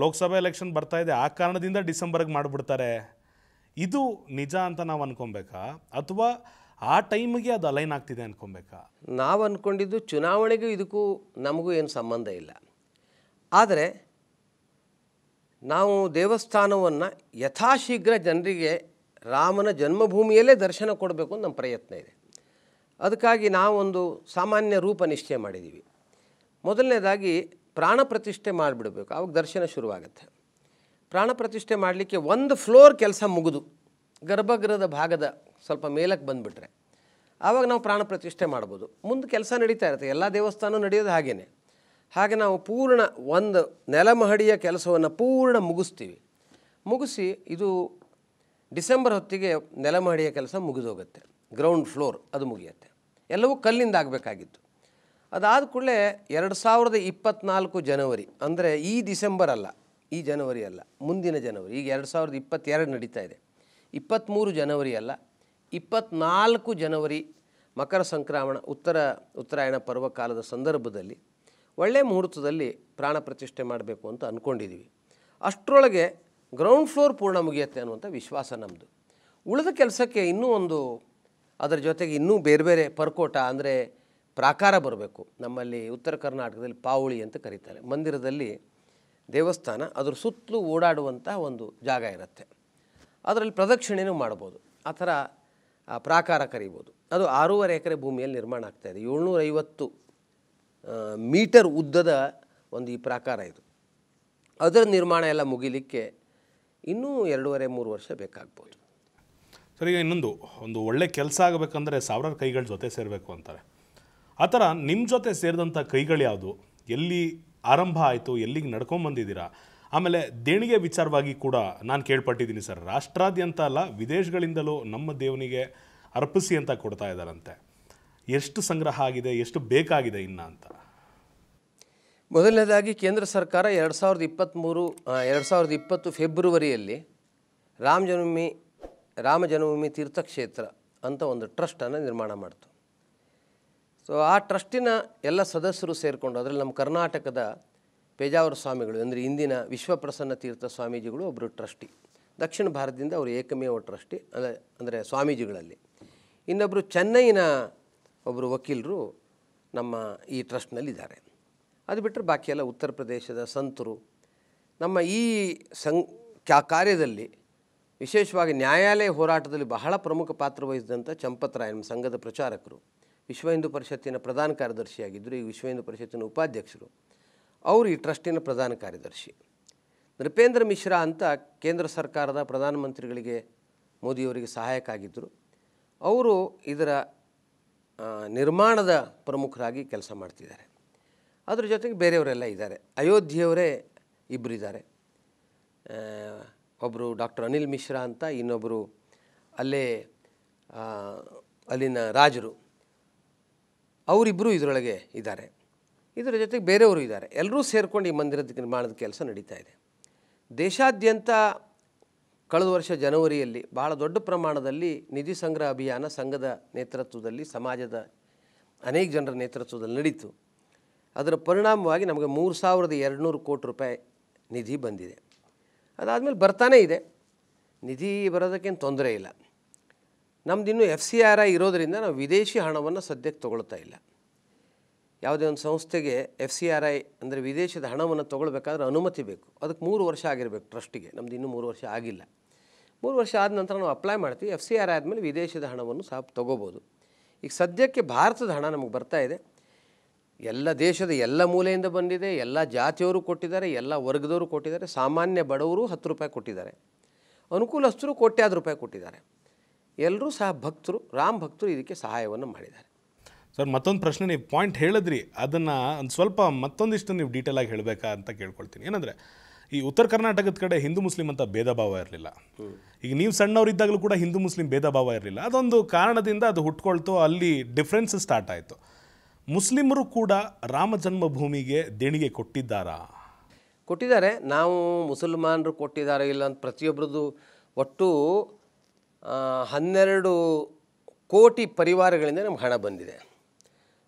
ಲೋಕಸಭಾ ಎಲೆಕ್ಷನ್ ಬರ್ತಾ ಇದೆ ಆ ಕಾರಣದಿಂದ ಡಿಸೆಂಬರ್ಗೆ ಮಾಡಿಬಿಡ್ತಾರೆ ಇದು ನಿಜ ಅಂತ ನಾವು ಅನ್ಕೊಬೇಕಾ ಅಥವಾ ಆ ಟೈಮಿಗೆ ಅದು ಅಲೈನ್ ಆಗ್ತಿದೆ ಅನ್ಕೊಬೇಕಾ ನಾವು ಅಂದ್ಕೊಂಡಿದ್ದು ಚುನಾವಣೆಗೂ ಇದಕ್ಕೂ ನಮಗೂ ಏನು ಸಂಬಂಧ ಇಲ್ಲ ಆದರೆ ನಾವು ದೇವಸ್ಥಾನವನ್ನು ಯಥಾಶೀಘ್ರ ಜನರಿಗೆ ರಾಮನ ಜನ್ಮಭೂಮಿಯಲ್ಲೇ ದರ್ಶನ ಕೊಡಬೇಕು ಅಂತ ನಮ್ಮ ಪ್ರಯತ್ನ ಇದೆ ಅದಕ್ಕಾಗಿ ನಾವೊಂದು ಸಾಮಾನ್ಯ ರೂಪ ನಿಶ್ಚಯ ಮಾಡಿದ್ದೀವಿ ಮೊದಲನೇದಾಗಿ ಪ್ರಾಣ ಪ್ರತಿಷ್ಠೆ ಮಾಡಿಬಿಡಬೇಕು ಅವಾಗ ದರ್ಶನ ಶುರುವಾಗುತ್ತೆ ಪ್ರಾಣ ಪ್ರತಿಷ್ಠೆ ಮಾಡಲಿಕ್ಕೆ ಒಂದು ಫ್ಲೋರ್ ಕೆಲಸ ಮುಗಿದು ಗರ್ಭಗೃಹದ ಭಾಗದ ಸ್ವಲ್ಪ ಮೇಲಕ್ಕೆ ಬಂದುಬಿಟ್ರೆ ಆವಾಗ ನಾವು ಪ್ರಾಣ ಪ್ರತಿಷ್ಠೆ ಮಾಡ್ಬೋದು ಮುಂದೆ ಕೆಲಸ ನಡೀತಾ ಇರುತ್ತೆ ಎಲ್ಲ ದೇವಸ್ಥಾನ ನಡೆಯೋದು ಹಾಗೇ ಹಾಗೆ ನಾವು ಪೂರ್ಣ ಒಂದು ನೆಲಮಹಡಿಯ ಕೆಲಸವನ್ನು ಪೂರ್ಣ ಮುಗಿಸ್ತೀವಿ ಮುಗಿಸಿ ಇದು ಡಿಸೆಂಬರ್ ಹೊತ್ತಿಗೆ ನೆಲಮಹಡಿಯ ಕೆಲಸ ಮುಗಿದೋಗುತ್ತೆ ಗ್ರೌಂಡ್ ಫ್ಲೋರ್ ಅದು ಮುಗಿಯತ್ತೆ ಎಲ್ಲವೂ ಕಲ್ಲಿಂದ ಆಗಬೇಕಾಗಿತ್ತು ಅದಾದ ಕೂಡಲೇ ಎರಡು ಸಾವಿರದ ಇಪ್ಪತ್ನಾಲ್ಕು ಜನವರಿ ಅಂದರೆ ಈ ಡಿಸೆಂಬರ್ ಅಲ್ಲ ಈ ಜನವರಿ ಅಲ್ಲ ಮುಂದಿನ ಜನವರಿ ಈಗ ಎರಡು ಸಾವಿರದ ಇಪ್ಪತ್ತೆರಡು ನಡೀತಾ ಇದೆ ಇಪ್ಪತ್ತ್ಮೂರು ಜನವರಿ ಅಲ್ಲ ಇಪ್ಪತ್ತ್ನಾಲ್ಕು ಜನವರಿ ಮಕರ ಸಂಕ್ರಮಣ ಉತ್ತರ ಉತ್ತರಾಯಣ ಪರ್ವಕಾಲದ ಸಂದರ್ಭದಲ್ಲಿ ಒಳ್ಳೆಯ ಮುಹೂರ್ತದಲ್ಲಿ ಪ್ರಾಣ ಪ್ರತಿಷ್ಠೆ ಮಾಡಬೇಕು ಅಂತ ಅಂದ್ಕೊಂಡಿದ್ದೀವಿ ಅಷ್ಟರೊಳಗೆ ಗ್ರೌಂಡ್ ಫ್ಲೋರ್ ಪೂರ್ಣ ಮುಗಿಯುತ್ತೆ ಅನ್ನುವಂಥ ವಿಶ್ವಾಸ ನಮ್ಮದು ಉಳಿದ ಕೆಲಸಕ್ಕೆ ಇನ್ನೂ ಒಂದು ಅದರ ಜೊತೆಗೆ ಇನ್ನೂ ಬೇರೆ ಬೇರೆ ಪರ್ಕೋಟ ಅಂದರೆ ಪ್ರಾಕಾರ ಬರಬೇಕು ನಮ್ಮಲ್ಲಿ ಉತ್ತರ ಕರ್ನಾಟಕದಲ್ಲಿ ಪಾವುಳಿ ಅಂತ ಕರೀತಾರೆ ಮಂದಿರದಲ್ಲಿ ದೇವಸ್ಥಾನ ಅದರ ಸುತ್ತಲೂ ಓಡಾಡುವಂಥ ಒಂದು ಜಾಗ ಇರುತ್ತೆ ಅದರಲ್ಲಿ ಪ್ರದಕ್ಷಿಣೆನೂ ಮಾಡ್ಬೋದು ಆ ಥರ ಪ್ರಾಕಾರ ಕರಿಬೋದು ಅದು ಆರೂವರೆ ಎಕರೆ ಭೂಮಿಯಲ್ಲಿ ನಿರ್ಮಾಣ ಆಗ್ತಾಯಿದೆ ಏಳ್ನೂರೈವತ್ತು ಮೀಟರ್ ಉದ್ದದ ಒಂದು ಈ ಪ್ರಾಕಾರ ಇದು ಅದರ ನಿರ್ಮಾಣ ಎಲ್ಲ ಮುಗಿಲಿಕ್ಕೆ ಇನ್ನೂ ಎರಡೂವರೆ ಮೂರು ವರ್ಷ ಬೇಕಾಗ್ಬೋದು ಇನ್ನೊಂದು ಒಂದು ಒಳ್ಳೆ ಕೆಲಸ ಆಗಬೇಕಂದ್ರೆ ಸಾವಿರಾರು ಕೈಗಳ ಜೊತೆ ಸೇರಬೇಕು ಅಂತಾರೆ ಆ ಥರ ನಿಮ್ಮ ಜೊತೆ ಸೇರಿದಂಥ ಕೈಗಳು ಯಾವುದು ಎಲ್ಲಿ ಆರಂಭ ಆಯಿತು ಎಲ್ಲಿಗೆ ನಡ್ಕೊಂಬಂದಿದ್ದೀರಾ ಆಮೇಲೆ ದೇಣಿಗೆ ವಿಚಾರವಾಗಿ ಕೂಡ ನಾನು ಕೇಳ್ಪಟ್ಟಿದ್ದೀನಿ ಸರ್ ರಾಷ್ಟ್ರಾದ್ಯಂತ ಅಲ್ಲ ವಿದೇಶಗಳಿಂದಲೂ ನಮ್ಮ ದೇವನಿಗೆ ಅರ್ಪಿಸಿ ಅಂತ ಕೊಡ್ತಾ ಇದ್ದಾರಂತೆ ಎಷ್ಟು ಸಂಗ್ರಹ ಆಗಿದೆ ಎಷ್ಟು ಬೇಕಾಗಿದೆ ಇನ್ನು ಅಂತ ಮೊದಲನೇದಾಗಿ ಕೇಂದ್ರ ಸರ್ಕಾರ ಎರಡು ಸಾವಿರದ ಇಪ್ಪತ್ತ್ಮೂರು ಎರಡು ಸಾವಿರದ ಇಪ್ಪತ್ತು ಫೆಬ್ರವರಿಯಲ್ಲಿ ರಾಮ ಜನ್ಮಭೂಮಿ ರಾಮ ಜನ್ಮಭೂಮಿ ತೀರ್ಥಕ್ಷೇತ್ರ ಅಂತ ಒಂದು ಟ್ರಸ್ಟನ್ನು ನಿರ್ಮಾಣ ಮಾಡ್ತು ಸೊ ಆ ಟ್ರಸ್ಟಿನ ಎಲ್ಲ ಸದಸ್ಯರು ಸೇರಿಕೊಂಡು ಅದರಲ್ಲಿ ನಮ್ಮ ಕರ್ನಾಟಕದ ಪೇಜಾವರ ಸ್ವಾಮಿಗಳು ಅಂದರೆ ಇಂದಿನ ವಿಶ್ವಪ್ರಸನ್ನ ತೀರ್ಥ ಸ್ವಾಮೀಜಿಗಳು ಒಬ್ಬರು ಟ್ರಸ್ಟಿ ದಕ್ಷಿಣ ಭಾರತದಿಂದ ಅವರು ಏಕಮೇವ ಟ್ರಸ್ಟಿ ಅಂದರೆ ಅಂದರೆ ಸ್ವಾಮೀಜಿಗಳಲ್ಲಿ ಇನ್ನೊಬ್ಬರು ಚೆನ್ನೈನ ಒಬ್ಬರು ವಕೀಲರು ನಮ್ಮ ಈ ಟ್ರಸ್ಟ್ನಲ್ಲಿದ್ದಾರೆ ಅದು ಬಿಟ್ಟರೆ ಎಲ್ಲ ಉತ್ತರ ಪ್ರದೇಶದ ಸಂತರು ನಮ್ಮ ಈ ಸಂ ಕಾರ್ಯದಲ್ಲಿ ವಿಶೇಷವಾಗಿ ನ್ಯಾಯಾಲಯ ಹೋರಾಟದಲ್ಲಿ ಬಹಳ ಪ್ರಮುಖ ಪಾತ್ರ ವಹಿಸಿದಂಥ ಚಂಪತ್ರಾಯ ನಮ್ಮ ಸಂಘದ ಪ್ರಚಾರಕರು ವಿಶ್ವ ಹಿಂದೂ ಪರಿಷತ್ತಿನ ಪ್ರಧಾನ ಕಾರ್ಯದರ್ಶಿಯಾಗಿದ್ದರು ಈ ವಿಶ್ವ ಹಿಂದೂ ಪರಿಷತ್ತಿನ ಉಪಾಧ್ಯಕ್ಷರು ಅವರು ಈ ಟ್ರಸ್ಟಿನ ಪ್ರಧಾನ ಕಾರ್ಯದರ್ಶಿ ನೃಪೇಂದ್ರ ಮಿಶ್ರಾ ಅಂತ ಕೇಂದ್ರ ಸರ್ಕಾರದ ಪ್ರಧಾನಮಂತ್ರಿಗಳಿಗೆ ಮೋದಿಯವರಿಗೆ ಸಹಾಯಕ ಆಗಿದ್ದರು ಅವರು ಇದರ ನಿರ್ಮಾಣದ ಪ್ರಮುಖರಾಗಿ ಕೆಲಸ ಮಾಡ್ತಿದ್ದಾರೆ ಅದರ ಜೊತೆಗೆ ಬೇರೆಯವರೆಲ್ಲ ಇದ್ದಾರೆ ಅಯೋಧ್ಯೆಯವರೇ ಇಬ್ಬರಿದ್ದಾರೆ ಒಬ್ಬರು ಡಾಕ್ಟರ್ ಅನಿಲ್ ಮಿಶ್ರಾ ಅಂತ ಇನ್ನೊಬ್ಬರು ಅಲ್ಲೇ ಅಲ್ಲಿನ ರಾಜರು ಅವರಿಬ್ಬರು ಇದರೊಳಗೆ ಇದ್ದಾರೆ ಇದರ ಜೊತೆಗೆ ಬೇರೆಯವರು ಇದ್ದಾರೆ ಎಲ್ಲರೂ ಸೇರಿಕೊಂಡು ಈ ಮಂದಿರದ ನಿರ್ಮಾಣದ ಕೆಲಸ ನಡೀತಾ ಇದೆ ದೇಶಾದ್ಯಂತ ಕಳೆದ ವರ್ಷ ಜನವರಿಯಲ್ಲಿ ಬಹಳ ದೊಡ್ಡ ಪ್ರಮಾಣದಲ್ಲಿ ನಿಧಿ ಸಂಗ್ರಹ ಅಭಿಯಾನ ಸಂಘದ ನೇತೃತ್ವದಲ್ಲಿ ಸಮಾಜದ ಅನೇಕ ಜನರ ನೇತೃತ್ವದಲ್ಲಿ ನಡೀತು ಅದರ ಪರಿಣಾಮವಾಗಿ ನಮಗೆ ಮೂರು ಸಾವಿರದ ಎರಡು ನೂರು ಕೋಟಿ ರೂಪಾಯಿ ನಿಧಿ ಬಂದಿದೆ ಅದಾದಮೇಲೆ ಬರ್ತಾನೇ ಇದೆ ನಿಧಿ ಬರೋದಕ್ಕೇನು ತೊಂದರೆ ಇಲ್ಲ ನಮ್ಮದಿನ್ನೂ ಎಫ್ ಸಿ ಆರ್ ಐ ಇರೋದರಿಂದ ನಾವು ವಿದೇಶಿ ಹಣವನ್ನು ಸದ್ಯಕ್ಕೆ ತೊಗೊಳ್ತಾ ಇಲ್ಲ ಯಾವುದೇ ಒಂದು ಸಂಸ್ಥೆಗೆ ಎಫ್ ಸಿ ಆರ್ ಐ ಅಂದರೆ ವಿದೇಶದ ಹಣವನ್ನು ತೊಗೊಳ್ಬೇಕಾದ್ರೆ ಅನುಮತಿ ಬೇಕು ಅದಕ್ಕೆ ಮೂರು ವರ್ಷ ಆಗಿರಬೇಕು ಟ್ರಸ್ಟಿಗೆ ನಮ್ಮದು ಇನ್ನೂ ಮೂರು ವರ್ಷ ಆಗಿಲ್ಲ ಮೂರು ವರ್ಷ ಆದ ನಂತರ ನಾವು ಅಪ್ಲೈ ಮಾಡ್ತೀವಿ ಎಫ್ ಸಿ ಆರ್ ಐ ಆದಮೇಲೆ ವಿದೇಶದ ಹಣವನ್ನು ಸಹ ತೊಗೋಬೋದು ಈಗ ಸದ್ಯಕ್ಕೆ ಭಾರತದ ಹಣ ನಮಗೆ ಬರ್ತಾ ಇದೆ ಎಲ್ಲ ದೇಶದ ಎಲ್ಲ ಮೂಲೆಯಿಂದ ಬಂದಿದೆ ಎಲ್ಲ ಜಾತಿಯವರು ಕೊಟ್ಟಿದ್ದಾರೆ ಎಲ್ಲ ವರ್ಗದವರು ಕೊಟ್ಟಿದ್ದಾರೆ ಸಾಮಾನ್ಯ ಬಡವರು ಹತ್ತು ರೂಪಾಯಿ ಕೊಟ್ಟಿದ್ದಾರೆ ಅನುಕೂಲಸ್ಥರು ಕೋಟ್ಯಾದ ರೂಪಾಯಿ ಕೊಟ್ಟಿದ್ದಾರೆ ಎಲ್ಲರೂ ಸಹ ಭಕ್ತರು ರಾಮ್ ಭಕ್ತರು ಇದಕ್ಕೆ ಸಹಾಯವನ್ನು ಮಾಡಿದ್ದಾರೆ ಸರ್ ಮತ್ತೊಂದು ಪ್ರಶ್ನೆ ನೀವು ಪಾಯಿಂಟ್ ಹೇಳಿದ್ರಿ ಅದನ್ನು ಒಂದು ಸ್ವಲ್ಪ ಮತ್ತೊಂದಿಷ್ಟು ನೀವು ಡೀಟೇಲಾಗಿ ಹೇಳಬೇಕಾ ಅಂತ ಕೇಳ್ಕೊಳ್ತೀನಿ ಏನಂದರೆ ಈ ಉತ್ತರ ಕರ್ನಾಟಕದ ಕಡೆ ಹಿಂದೂ ಮುಸ್ಲಿಂ ಅಂತ ಭೇದ ಭಾವ ಇರಲಿಲ್ಲ ಈಗ ನೀವು ಸಣ್ಣವರಿದ್ದಾಗಲೂ ಕೂಡ ಹಿಂದೂ ಮುಸ್ಲಿಂ ಭೇದ ಭಾವ ಇರಲಿಲ್ಲ ಅದೊಂದು ಕಾರಣದಿಂದ ಅದು ಹುಟ್ಕೊಳ್ತು ಅಲ್ಲಿ ಡಿಫ್ರೆನ್ಸ್ ಸ್ಟಾರ್ಟ್ ಆಯಿತು ಮುಸ್ಲಿಮರು ಕೂಡ ರಾಮ ಜನ್ಮಭೂಮಿಗೆ ದೇಣಿಗೆ ಕೊಟ್ಟಿದ್ದಾರಾ ಕೊಟ್ಟಿದ್ದಾರೆ ನಾವು ಮುಸಲ್ಮಾನರು ಕೊಟ್ಟಿದ್ದಾರೆ ಇಲ್ಲ ಅಂತ ಪ್ರತಿಯೊಬ್ಬರದ್ದು ಒಟ್ಟು ಹನ್ನೆರಡು ಕೋಟಿ ಪರಿವಾರಗಳಿಂದ ನಮ್ಗೆ ಹಣ ಬಂದಿದೆ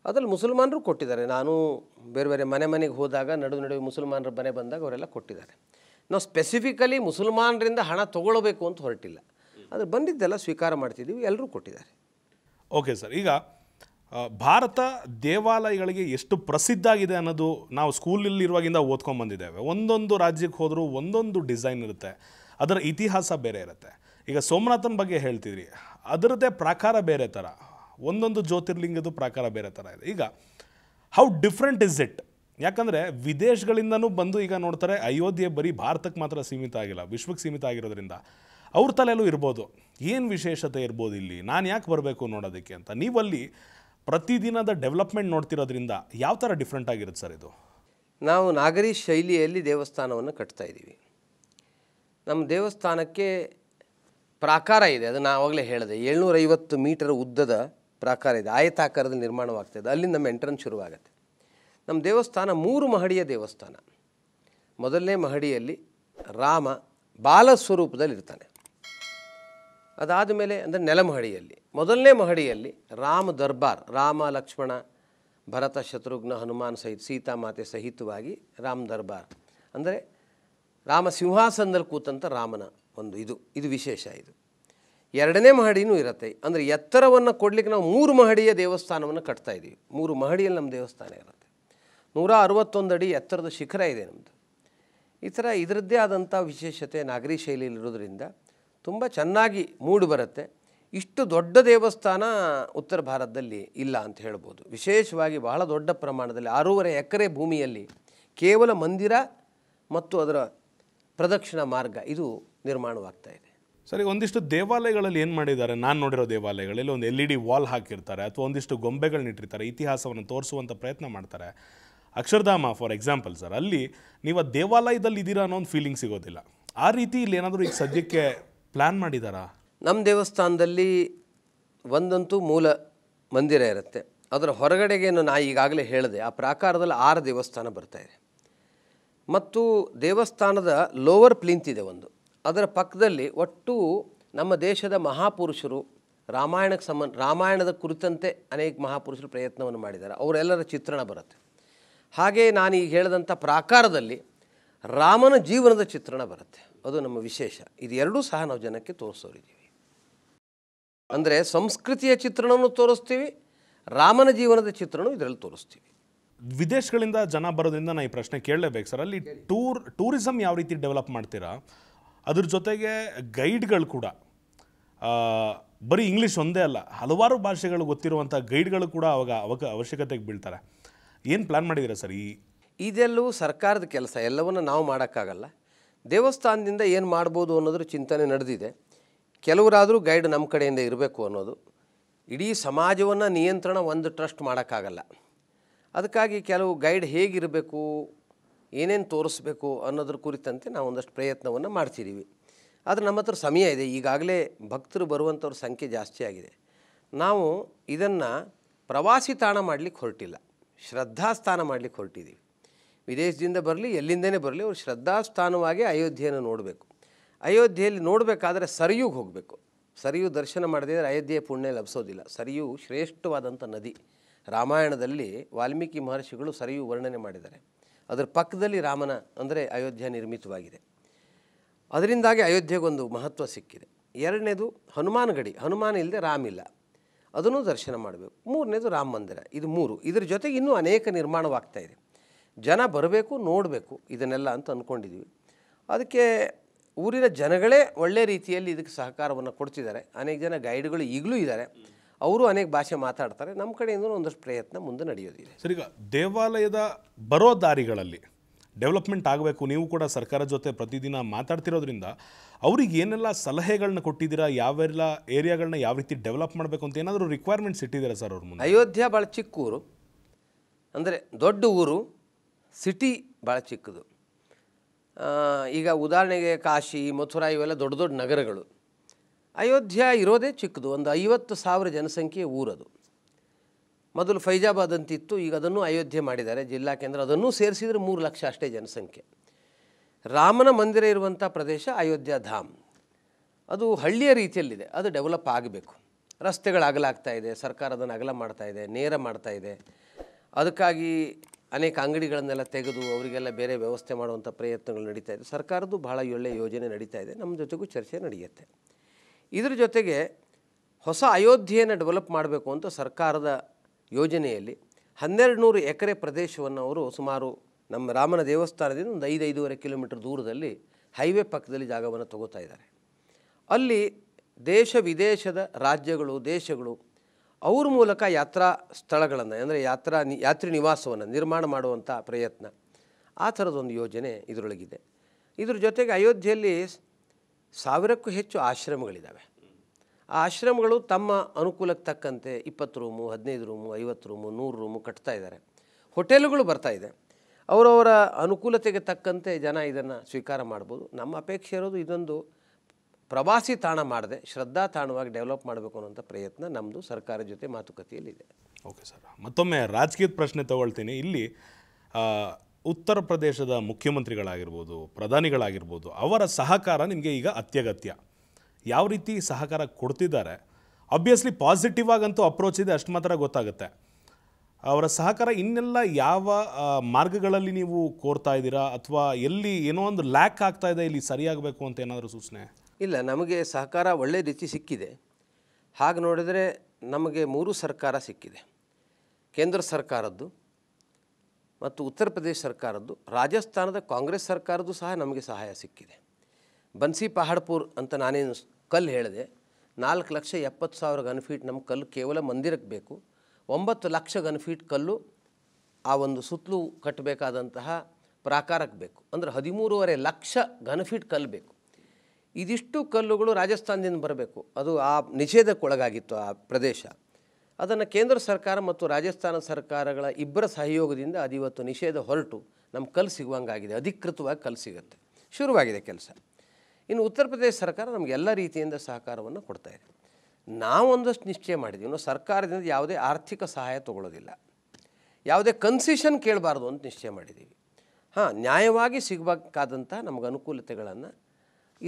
ಅದರಲ್ಲಿ ಮುಸಲ್ಮಾನರು ಕೊಟ್ಟಿದ್ದಾರೆ ನಾನು ಬೇರೆ ಬೇರೆ ಮನೆ ಮನೆಗೆ ಹೋದಾಗ ನಡುವೆ ನಡುವೆ ಮುಸಲ್ಮಾನರ ಮನೆ ಬಂದಾಗ ಅವರೆಲ್ಲ ಕೊಟ್ಟಿದ್ದಾರೆ ನಾವು ಸ್ಪೆಸಿಫಿಕಲಿ ಮುಸಲ್ಮಾನರಿಂದ ಹಣ ತಗೊಳ್ಬೇಕು ಅಂತ ಹೊರಟಿಲ್ಲ ಅದು ಬಂದಿದ್ದೆಲ್ಲ ಸ್ವೀಕಾರ ಮಾಡ್ತಿದ್ದೀವಿ ಎಲ್ಲರೂ ಕೊಟ್ಟಿದ್ದಾರೆ ಓಕೆ ಸರ್ ಈಗ ಭಾರತ ದೇವಾಲಯಗಳಿಗೆ ಎಷ್ಟು ಪ್ರಸಿದ್ಧ ಆಗಿದೆ ಅನ್ನೋದು ನಾವು ಸ್ಕೂಲಲ್ಲಿರುವಾಗಿಂದ ಬಂದಿದ್ದೇವೆ ಒಂದೊಂದು ರಾಜ್ಯಕ್ಕೆ ಹೋದರೂ ಒಂದೊಂದು ಡಿಸೈನ್ ಇರುತ್ತೆ ಅದರ ಇತಿಹಾಸ ಬೇರೆ ಇರುತ್ತೆ ಈಗ ಸೋಮನಾಥನ ಬಗ್ಗೆ ಹೇಳ್ತಿದ್ರಿ ಅದರದ್ದೇ ಪ್ರಾಕಾರ ಬೇರೆ ಥರ ಒಂದೊಂದು ಜ್ಯೋತಿರ್ಲಿಂಗದ ಪ್ರಾಕಾರ ಬೇರೆ ಥರ ಇದೆ ಈಗ ಹೌ ಡಿಫ್ರೆಂಟ್ ಇಸ್ ಇಟ್ ಯಾಕಂದರೆ ವಿದೇಶಗಳಿಂದನೂ ಬಂದು ಈಗ ನೋಡ್ತಾರೆ ಅಯೋಧ್ಯೆ ಬರೀ ಭಾರತಕ್ಕೆ ಮಾತ್ರ ಸೀಮಿತ ಆಗಿಲ್ಲ ವಿಶ್ವಕ್ಕೆ ಸೀಮಿತ ಆಗಿರೋದ್ರಿಂದ ಅವ್ರ ತಲೆಯಲ್ಲೂ ಇರ್ಬೋದು ಏನು ವಿಶೇಷತೆ ಇರ್ಬೋದು ಇಲ್ಲಿ ನಾನು ಯಾಕೆ ಬರಬೇಕು ನೋಡೋದಕ್ಕೆ ಅಂತ ನೀವಲ್ಲಿ ಪ್ರತಿದಿನದ ಡೆವಲಪ್ಮೆಂಟ್ ನೋಡ್ತಿರೋದ್ರಿಂದ ಯಾವ ಥರ ಡಿಫ್ರೆಂಟ್ ಆಗಿರುತ್ತೆ ಸರ್ ಇದು ನಾವು ನಾಗರಿ ಶೈಲಿಯಲ್ಲಿ ದೇವಸ್ಥಾನವನ್ನು ಕಟ್ತಾ ಇದ್ದೀವಿ ನಮ್ಮ ದೇವಸ್ಥಾನಕ್ಕೆ ಪ್ರಾಕಾರ ಇದೆ ಅದನ್ನು ಆವಾಗಲೇ ಹೇಳಿದೆ ಏಳ್ನೂರೈವತ್ತು ಮೀಟರ್ ಉದ್ದದ ಪ್ರಾಕಾರ ಇದೆ ಆಯತಾಕಾರದ ನಿರ್ಮಾಣವಾಗ್ತಾಯಿದೆ ಅಲ್ಲಿ ನಮ್ಮ ಎಂಟ್ರೆನ್ಸ್ ಶುರುವಾಗುತ್ತೆ ನಮ್ಮ ದೇವಸ್ಥಾನ ಮೂರು ಮಹಡಿಯ ದೇವಸ್ಥಾನ ಮೊದಲನೇ ಮಹಡಿಯಲ್ಲಿ ರಾಮ ಬಾಲ ಸ್ವರೂಪದಲ್ಲಿ ಇರ್ತಾನೆ ಅದಾದ ಮೇಲೆ ಅಂದರೆ ನೆಲ ಮಹಡಿಯಲ್ಲಿ ಮೊದಲನೇ ಮಹಡಿಯಲ್ಲಿ ರಾಮ ದರ್ಬಾರ್ ರಾಮ ಲಕ್ಷ್ಮಣ ಭರತ ಶತ್ರುಘ್ನ ಹನುಮಾನ್ ಸಹಿತ ಸೀತಾ ಮಾತೆ ಸಹಿತವಾಗಿ ರಾಮ ದರ್ಬಾರ್ ಅಂದರೆ ರಾಮ ಸಿಂಹಾಸನದಲ್ಲಿ ಕೂತಂಥ ರಾಮನ ಒಂದು ಇದು ಇದು ವಿಶೇಷ ಇದು ಎರಡನೇ ಮಹಡಿನೂ ಇರುತ್ತೆ ಅಂದರೆ ಎತ್ತರವನ್ನು ಕೊಡಲಿಕ್ಕೆ ನಾವು ಮೂರು ಮಹಡಿಯ ದೇವಸ್ಥಾನವನ್ನು ಕಟ್ತಾ ಇದ್ದೀವಿ ಮೂರು ಮಹಡಿಯಲ್ಲಿ ನಮ್ಮ ದೇವಸ್ಥಾನ ಇರುತ್ತೆ ನೂರ ಅರವತ್ತೊಂದು ಅಡಿ ಎತ್ತರದ ಶಿಖರ ಇದೆ ನಮ್ಮದು ಈ ಥರ ಇದರದ್ದೇ ಆದಂಥ ವಿಶೇಷತೆ ನಾಗರಿ ಶೈಲಿಯಲ್ಲಿರೋದ್ರಿಂದ ತುಂಬ ಚೆನ್ನಾಗಿ ಮೂಡು ಬರುತ್ತೆ ಇಷ್ಟು ದೊಡ್ಡ ದೇವಸ್ಥಾನ ಉತ್ತರ ಭಾರತದಲ್ಲಿ ಇಲ್ಲ ಅಂತ ಹೇಳ್ಬೋದು ವಿಶೇಷವಾಗಿ ಬಹಳ ದೊಡ್ಡ ಪ್ರಮಾಣದಲ್ಲಿ ಆರೂವರೆ ಎಕರೆ ಭೂಮಿಯಲ್ಲಿ ಕೇವಲ ಮಂದಿರ ಮತ್ತು ಅದರ ಪ್ರದಕ್ಷಿಣ ಮಾರ್ಗ ಇದು ನಿರ್ಮಾಣವಾಗ್ತಾ ಇದೆ ಸರಿ ಒಂದಿಷ್ಟು ದೇವಾಲಯಗಳಲ್ಲಿ ಏನು ಮಾಡಿದ್ದಾರೆ ನಾನು ನೋಡಿರೋ ದೇವಾಲಯಗಳಲ್ಲಿ ಒಂದು ಎಲ್ ಇ ಡಿ ವಾಲ್ ಹಾಕಿರ್ತಾರೆ ಅಥವಾ ಒಂದಿಷ್ಟು ಇಟ್ಟಿರ್ತಾರೆ ಇತಿಹಾಸವನ್ನು ತೋರಿಸುವಂಥ ಪ್ರಯತ್ನ ಮಾಡ್ತಾರೆ ಅಕ್ಷರಧಾಮ ಫಾರ್ ಎಕ್ಸಾಂಪಲ್ ಸರ್ ಅಲ್ಲಿ ನೀವು ದೇವಾಲಯದಲ್ಲಿ ಇದ್ದೀರಾ ಅನ್ನೋ ಒಂದು ಫೀಲಿಂಗ್ ಸಿಗೋದಿಲ್ಲ ಆ ರೀತಿ ಇಲ್ಲಿ ಏನಾದರೂ ಈಗ ಸದ್ಯಕ್ಕೆ ಪ್ಲ್ಯಾನ್ ಮಾಡಿದಾರಾ ನಮ್ಮ ದೇವಸ್ಥಾನದಲ್ಲಿ ಒಂದಂತೂ ಮೂಲ ಮಂದಿರ ಇರುತ್ತೆ ಅದರ ಹೊರಗಡೆಗೇನು ನಾ ಈಗಾಗಲೇ ಹೇಳಿದೆ ಆ ಪ್ರಾಕಾರದಲ್ಲಿ ಆರು ದೇವಸ್ಥಾನ ಬರ್ತಾಯಿದೆ ಮತ್ತು ದೇವಸ್ಥಾನದ ಲೋವರ್ ಪ್ಲಿಂತ್ ಇದೆ ಒಂದು ಅದರ ಪಕ್ಕದಲ್ಲಿ ಒಟ್ಟು ನಮ್ಮ ದೇಶದ ಮಹಾಪುರುಷರು ರಾಮಾಯಣಕ್ಕೆ ಸಂಬಂಧ ರಾಮಾಯಣದ ಕುರಿತಂತೆ ಅನೇಕ ಮಹಾಪುರುಷರು ಪ್ರಯತ್ನವನ್ನು ಮಾಡಿದ್ದಾರೆ ಅವರೆಲ್ಲರ ಚಿತ್ರಣ ಬರುತ್ತೆ ಹಾಗೆಯೇ ನಾನು ಈಗ ಹೇಳಿದಂಥ ಪ್ರಾಕಾರದಲ್ಲಿ ರಾಮನ ಜೀವನದ ಚಿತ್ರಣ ಬರುತ್ತೆ ಅದು ನಮ್ಮ ವಿಶೇಷ ಎರಡೂ ಸಹ ನಾವು ಜನಕ್ಕೆ ತೋರಿಸೋರಿದ್ದೀವಿ ಅಂದರೆ ಸಂಸ್ಕೃತಿಯ ಚಿತ್ರಣವನ್ನು ತೋರಿಸ್ತೀವಿ ರಾಮನ ಜೀವನದ ಚಿತ್ರಣ ಇದರಲ್ಲಿ ತೋರಿಸ್ತೀವಿ ವಿದೇಶಗಳಿಂದ ಜನ ಬರೋದ್ರಿಂದ ನಾನು ಈ ಪ್ರಶ್ನೆ ಕೇಳಲೇಬೇಕು ಸರ್ ಅಲ್ಲಿ ಟೂರ್ ಟೂರಿಸಮ್ ಯಾವ ರೀತಿ ಡೆವಲಪ್ ಮಾಡ್ತೀರಾ ಅದ್ರ ಜೊತೆಗೆ ಗೈಡ್ಗಳು ಕೂಡ ಬರೀ ಇಂಗ್ಲೀಷ್ ಒಂದೇ ಅಲ್ಲ ಹಲವಾರು ಭಾಷೆಗಳು ಗೊತ್ತಿರುವಂಥ ಗೈಡ್ಗಳು ಕೂಡ ಅವಾಗ ಅವಾಗ ಅವಶ್ಯಕತೆಗೆ ಬೀಳ್ತಾರೆ ಏನು ಪ್ಲ್ಯಾನ್ ಮಾಡಿದ್ದೀರಾ ಸರ್ ಈ ಇದೆಲ್ಲವೂ ಸರ್ಕಾರದ ಕೆಲಸ ಎಲ್ಲವನ್ನು ನಾವು ಮಾಡೋಕ್ಕಾಗಲ್ಲ ದೇವಸ್ಥಾನದಿಂದ ಏನು ಮಾಡ್ಬೋದು ಅನ್ನೋದ್ರ ಚಿಂತನೆ ನಡೆದಿದೆ ಕೆಲವರಾದರೂ ಗೈಡ್ ನಮ್ಮ ಕಡೆಯಿಂದ ಇರಬೇಕು ಅನ್ನೋದು ಇಡೀ ಸಮಾಜವನ್ನು ನಿಯಂತ್ರಣ ಒಂದು ಟ್ರಸ್ಟ್ ಮಾಡೋಕ್ಕಾಗಲ್ಲ ಅದಕ್ಕಾಗಿ ಕೆಲವು ಗೈಡ್ ಹೇಗಿರಬೇಕು ಏನೇನು ತೋರಿಸ್ಬೇಕು ಅನ್ನೋದ್ರ ಕುರಿತಂತೆ ನಾವು ಒಂದಷ್ಟು ಪ್ರಯತ್ನವನ್ನು ಮಾಡ್ತಿದ್ದೀವಿ ಆದರೆ ನಮ್ಮ ಹತ್ರ ಸಮಯ ಇದೆ ಈಗಾಗಲೇ ಭಕ್ತರು ಬರುವಂಥವ್ರ ಸಂಖ್ಯೆ ಜಾಸ್ತಿ ಆಗಿದೆ ನಾವು ಇದನ್ನು ಪ್ರವಾಸಿ ತಾಣ ಮಾಡಲಿಕ್ಕೆ ಹೊರಟಿಲ್ಲ ಶ್ರದ್ಧಾಸ್ಥಾನ ಮಾಡಲಿಕ್ಕೆ ಹೊರಟಿದ್ದೀವಿ ವಿದೇಶದಿಂದ ಬರಲಿ ಎಲ್ಲಿಂದನೇ ಬರಲಿ ಅವರು ಶ್ರದ್ಧಾಸ್ಥಾನವಾಗಿ ಅಯೋಧ್ಯೆಯನ್ನು ನೋಡಬೇಕು ಅಯೋಧ್ಯೆಯಲ್ಲಿ ನೋಡಬೇಕಾದ್ರೆ ಸರಿಯೂಗೆ ಹೋಗಬೇಕು ಸರಿಯು ದರ್ಶನ ಮಾಡದಿದ್ದರೆ ಅಯೋಧ್ಯೆಯ ಪುಣ್ಯ ಲಭಿಸೋದಿಲ್ಲ ಸರಿಯು ಶ್ರೇಷ್ಠವಾದಂಥ ನದಿ ರಾಮಾಯಣದಲ್ಲಿ ವಾಲ್ಮೀಕಿ ಮಹರ್ಷಿಗಳು ಸರಿಯು ವರ್ಣನೆ ಮಾಡಿದ್ದಾರೆ ಅದರ ಪಕ್ಕದಲ್ಲಿ ರಾಮನ ಅಂದರೆ ಅಯೋಧ್ಯ ನಿರ್ಮಿತವಾಗಿದೆ ಅದರಿಂದಾಗಿ ಅಯೋಧ್ಯೆಗೊಂದು ಮಹತ್ವ ಸಿಕ್ಕಿದೆ ಎರಡನೇದು ಗಡಿ ಹನುಮಾನ ಇಲ್ಲದೆ ರಾಮಿಲ್ಲ ಅದನ್ನು ದರ್ಶನ ಮಾಡಬೇಕು ಮೂರನೇದು ರಾಮ ಮಂದಿರ ಇದು ಮೂರು ಇದರ ಜೊತೆಗೆ ಇನ್ನೂ ಅನೇಕ ನಿರ್ಮಾಣವಾಗ್ತಾ ಇದೆ ಜನ ಬರಬೇಕು ನೋಡಬೇಕು ಇದನ್ನೆಲ್ಲ ಅಂತ ಅಂದ್ಕೊಂಡಿದ್ದೀವಿ ಅದಕ್ಕೆ ಊರಿನ ಜನಗಳೇ ಒಳ್ಳೆ ರೀತಿಯಲ್ಲಿ ಇದಕ್ಕೆ ಸಹಕಾರವನ್ನು ಕೊಡ್ತಿದ್ದಾರೆ ಅನೇಕ ಜನ ಗೈಡ್ಗಳು ಈಗಲೂ ಇದ್ದಾರೆ ಅವರು ಅನೇಕ ಭಾಷೆ ಮಾತಾಡ್ತಾರೆ ನಮ್ಮ ಕಡೆಯಿಂದ ಒಂದಷ್ಟು ಪ್ರಯತ್ನ ಮುಂದೆ ನಡೆಯೋದಿದೆ ಸರಿಗ ದೇವಾಲಯದ ಬರೋ ದಾರಿಗಳಲ್ಲಿ ಡೆವಲಪ್ಮೆಂಟ್ ಆಗಬೇಕು ನೀವು ಕೂಡ ಸರ್ಕಾರದ ಜೊತೆ ಪ್ರತಿದಿನ ಮಾತಾಡ್ತಿರೋದ್ರಿಂದ ಅವ್ರಿಗೆ ಏನೆಲ್ಲ ಸಲಹೆಗಳನ್ನ ಕೊಟ್ಟಿದ್ದೀರಾ ಯಾವೆಲ್ಲ ಏರಿಯಾಗಳನ್ನ ಯಾವ ರೀತಿ ಡೆವಲಪ್ ಮಾಡಬೇಕು ಅಂತ ಏನಾದರೂ ರಿಕ್ವೈರ್ಮೆಂಟ್ಸ್ ಇಟ್ಟಿದ್ದೀರಾ ಸರ್ ಅವ್ರ ಮುಂದೆ ಅಯೋಧ್ಯೆ ಭಾಳ ಚಿಕ್ಕ ಊರು ಅಂದರೆ ದೊಡ್ಡ ಊರು ಸಿಟಿ ಭಾಳ ಚಿಕ್ಕದು ಈಗ ಉದಾಹರಣೆಗೆ ಕಾಶಿ ಮಥುರಾ ಇವೆಲ್ಲ ದೊಡ್ಡ ದೊಡ್ಡ ನಗರಗಳು ಅಯೋಧ್ಯ ಇರೋದೇ ಚಿಕ್ಕದು ಒಂದು ಐವತ್ತು ಸಾವಿರ ಜನಸಂಖ್ಯೆ ಊರದು ಮೊದಲು ಫೈಜಾಬಾದ್ ಅಂತಿತ್ತು ಈಗ ಅದನ್ನು ಅಯೋಧ್ಯೆ ಮಾಡಿದ್ದಾರೆ ಜಿಲ್ಲಾ ಕೇಂದ್ರ ಅದನ್ನೂ ಸೇರಿಸಿದರೆ ಮೂರು ಲಕ್ಷ ಅಷ್ಟೇ ಜನಸಂಖ್ಯೆ ರಾಮನ ಮಂದಿರ ಇರುವಂಥ ಪ್ರದೇಶ ಅಯೋಧ್ಯ ಧಾಮ್ ಅದು ಹಳ್ಳಿಯ ರೀತಿಯಲ್ಲಿದೆ ಅದು ಡೆವಲಪ್ ಆಗಬೇಕು ರಸ್ತೆಗಳು ಅಗಲಾಗ್ತಾ ಇದೆ ಸರ್ಕಾರ ಅದನ್ನು ಅಗಲ ಮಾಡ್ತಾ ಇದೆ ನೇರ ಮಾಡ್ತಾ ಇದೆ ಅದಕ್ಕಾಗಿ ಅನೇಕ ಅಂಗಡಿಗಳನ್ನೆಲ್ಲ ತೆಗೆದು ಅವರಿಗೆಲ್ಲ ಬೇರೆ ವ್ಯವಸ್ಥೆ ಮಾಡುವಂಥ ಪ್ರಯತ್ನಗಳು ನಡೀತಾ ಇದೆ ಸರ್ಕಾರದ್ದು ಬಹಳ ಒಳ್ಳೆಯ ಯೋಜನೆ ನಡೀತಾ ಇದೆ ನಮ್ಮ ಜೊತೆಗೂ ಚರ್ಚೆ ನಡೆಯುತ್ತೆ ಇದರ ಜೊತೆಗೆ ಹೊಸ ಅಯೋಧ್ಯೆಯನ್ನು ಡೆವಲಪ್ ಮಾಡಬೇಕು ಅಂತ ಸರ್ಕಾರದ ಯೋಜನೆಯಲ್ಲಿ ಹನ್ನೆರಡು ನೂರು ಎಕರೆ ಪ್ರದೇಶವನ್ನು ಅವರು ಸುಮಾರು ನಮ್ಮ ರಾಮನ ದೇವಸ್ಥಾನದಿಂದ ಒಂದು ಐದು ಐದೂವರೆ ಕಿಲೋಮೀಟರ್ ದೂರದಲ್ಲಿ ಹೈವೇ ಪಕ್ಕದಲ್ಲಿ ಜಾಗವನ್ನು ತಗೋತಾ ಇದ್ದಾರೆ ಅಲ್ಲಿ ದೇಶ ವಿದೇಶದ ರಾಜ್ಯಗಳು ದೇಶಗಳು ಅವ್ರ ಮೂಲಕ ಯಾತ್ರಾ ಸ್ಥಳಗಳನ್ನು ಅಂದರೆ ಯಾತ್ರಾ ನಿ ಯಾತ್ರಿ ನಿವಾಸವನ್ನು ನಿರ್ಮಾಣ ಮಾಡುವಂಥ ಪ್ರಯತ್ನ ಆ ಥರದೊಂದು ಯೋಜನೆ ಇದರೊಳಗಿದೆ ಇದ್ರ ಜೊತೆಗೆ ಅಯೋಧ್ಯೆಯಲ್ಲಿ ಸಾವಿರಕ್ಕೂ ಹೆಚ್ಚು ಆಶ್ರಮಗಳಿದ್ದಾವೆ ಆ ಆಶ್ರಮಗಳು ತಮ್ಮ ಅನುಕೂಲಕ್ಕೆ ತಕ್ಕಂತೆ ಇಪ್ಪತ್ತು ರೂಮು ಹದಿನೈದು ರೂಮು ಐವತ್ತು ರೂಮು ನೂರು ರೂಮು ಕಟ್ತಾ ಇದ್ದಾರೆ ಹೋಟೆಲುಗಳು ಬರ್ತಾ ಇದೆ ಅವರವರ ಅನುಕೂಲತೆಗೆ ತಕ್ಕಂತೆ ಜನ ಇದನ್ನು ಸ್ವೀಕಾರ ಮಾಡ್ಬೋದು ನಮ್ಮ ಅಪೇಕ್ಷೆ ಇರೋದು ಇದೊಂದು ಪ್ರವಾಸಿ ತಾಣ ಮಾಡದೆ ಶ್ರದ್ಧಾ ತಾಣವಾಗಿ ಡೆವಲಪ್ ಮಾಡಬೇಕು ಅನ್ನೋಂಥ ಪ್ರಯತ್ನ ನಮ್ಮದು ಸರ್ಕಾರ ಜೊತೆ ಮಾತುಕತೆಯಲ್ಲಿದೆ ಓಕೆ ಸರ್ ಮತ್ತೊಮ್ಮೆ ರಾಜಕೀಯದ ಪ್ರಶ್ನೆ ತಗೊಳ್ತೀನಿ ಇಲ್ಲಿ ಉತ್ತರ ಪ್ರದೇಶದ ಮುಖ್ಯಮಂತ್ರಿಗಳಾಗಿರ್ಬೋದು ಪ್ರಧಾನಿಗಳಾಗಿರ್ಬೋದು ಅವರ ಸಹಕಾರ ನಿಮಗೆ ಈಗ ಅತ್ಯಗತ್ಯ ಯಾವ ರೀತಿ ಸಹಕಾರ ಕೊಡ್ತಿದ್ದಾರೆ ಅಬ್ವಿಯಸ್ಲಿ ಪಾಸಿಟಿವ್ ಆಗಂತೂ ಅಪ್ರೋಚ್ ಇದೆ ಅಷ್ಟು ಮಾತ್ರ ಗೊತ್ತಾಗುತ್ತೆ ಅವರ ಸಹಕಾರ ಇನ್ನೆಲ್ಲ ಯಾವ ಮಾರ್ಗಗಳಲ್ಲಿ ನೀವು ಕೋರ್ತಾ ಇದ್ದೀರಾ ಅಥವಾ ಎಲ್ಲಿ ಏನೋ ಒಂದು ಲ್ಯಾಕ್ ಆಗ್ತಾ ಇದೆ ಇಲ್ಲಿ ಸರಿಯಾಗಬೇಕು ಅಂತ ಏನಾದರೂ ಸೂಚನೆ ಇಲ್ಲ ನಮಗೆ ಸಹಕಾರ ಒಳ್ಳೆ ರೀತಿ ಸಿಕ್ಕಿದೆ ಹಾಗೆ ನೋಡಿದರೆ ನಮಗೆ ಮೂರು ಸರ್ಕಾರ ಸಿಕ್ಕಿದೆ ಕೇಂದ್ರ ಸರ್ಕಾರದ್ದು ಮತ್ತು ಉತ್ತರ ಪ್ರದೇಶ ಸರ್ಕಾರದ್ದು ರಾಜಸ್ಥಾನದ ಕಾಂಗ್ರೆಸ್ ಸರ್ಕಾರದ್ದು ಸಹ ನಮಗೆ ಸಹಾಯ ಸಿಕ್ಕಿದೆ ಬನ್ಸಿ ಪಹಾಡ್ಪುರ್ ಅಂತ ನಾನೇನು ಕಲ್ಲು ಹೇಳಿದೆ ನಾಲ್ಕು ಲಕ್ಷ ಎಪ್ಪತ್ತು ಸಾವಿರ ಫೀಟ್ ನಮ್ಮ ಕಲ್ಲು ಕೇವಲ ಮಂದಿರಕ್ಕೆ ಬೇಕು ಒಂಬತ್ತು ಲಕ್ಷ ಫೀಟ್ ಕಲ್ಲು ಆ ಒಂದು ಸುತ್ತಲೂ ಕಟ್ಟಬೇಕಾದಂತಹ ಪ್ರಾಕಾರಕ್ಕೆ ಬೇಕು ಅಂದರೆ ಹದಿಮೂರುವರೆ ಲಕ್ಷ ಫೀಟ್ ಕಲ್ಲು ಬೇಕು ಇದಿಷ್ಟು ಕಲ್ಲುಗಳು ರಾಜಸ್ಥಾನದಿಂದ ಬರಬೇಕು ಅದು ಆ ನಿಷೇಧಕ್ಕೊಳಗಾಗಿತ್ತು ಆ ಪ್ರದೇಶ ಅದನ್ನು ಕೇಂದ್ರ ಸರ್ಕಾರ ಮತ್ತು ರಾಜಸ್ಥಾನ ಸರ್ಕಾರಗಳ ಇಬ್ಬರ ಸಹಯೋಗದಿಂದ ಅದು ಇವತ್ತು ನಿಷೇಧ ಹೊರಟು ನಮ್ಮ ಕಲ್ಲು ಸಿಗುವಂಗಾಗಿದೆ ಅಧಿಕೃತವಾಗಿ ಕಲ್ಲು ಸಿಗುತ್ತೆ ಶುರುವಾಗಿದೆ ಕೆಲಸ ಇನ್ನು ಉತ್ತರ ಪ್ರದೇಶ ಸರ್ಕಾರ ನಮಗೆ ಎಲ್ಲ ರೀತಿಯಿಂದ ಸಹಕಾರವನ್ನು ಕೊಡ್ತಾಯಿದೆ ನಾವೊಂದಷ್ಟು ನಿಶ್ಚಯ ಮಾಡಿದ್ದೀವಿ ನಾವು ಸರ್ಕಾರದಿಂದ ಯಾವುದೇ ಆರ್ಥಿಕ ಸಹಾಯ ತಗೊಳ್ಳೋದಿಲ್ಲ ಯಾವುದೇ ಕನ್ಸಿಷನ್ ಕೇಳಬಾರ್ದು ಅಂತ ನಿಶ್ಚಯ ಮಾಡಿದ್ದೀವಿ ಹಾಂ ನ್ಯಾಯವಾಗಿ ಸಿಗಬೇಕಾದಂಥ ನಮಗೆ ಅನುಕೂಲತೆಗಳನ್ನು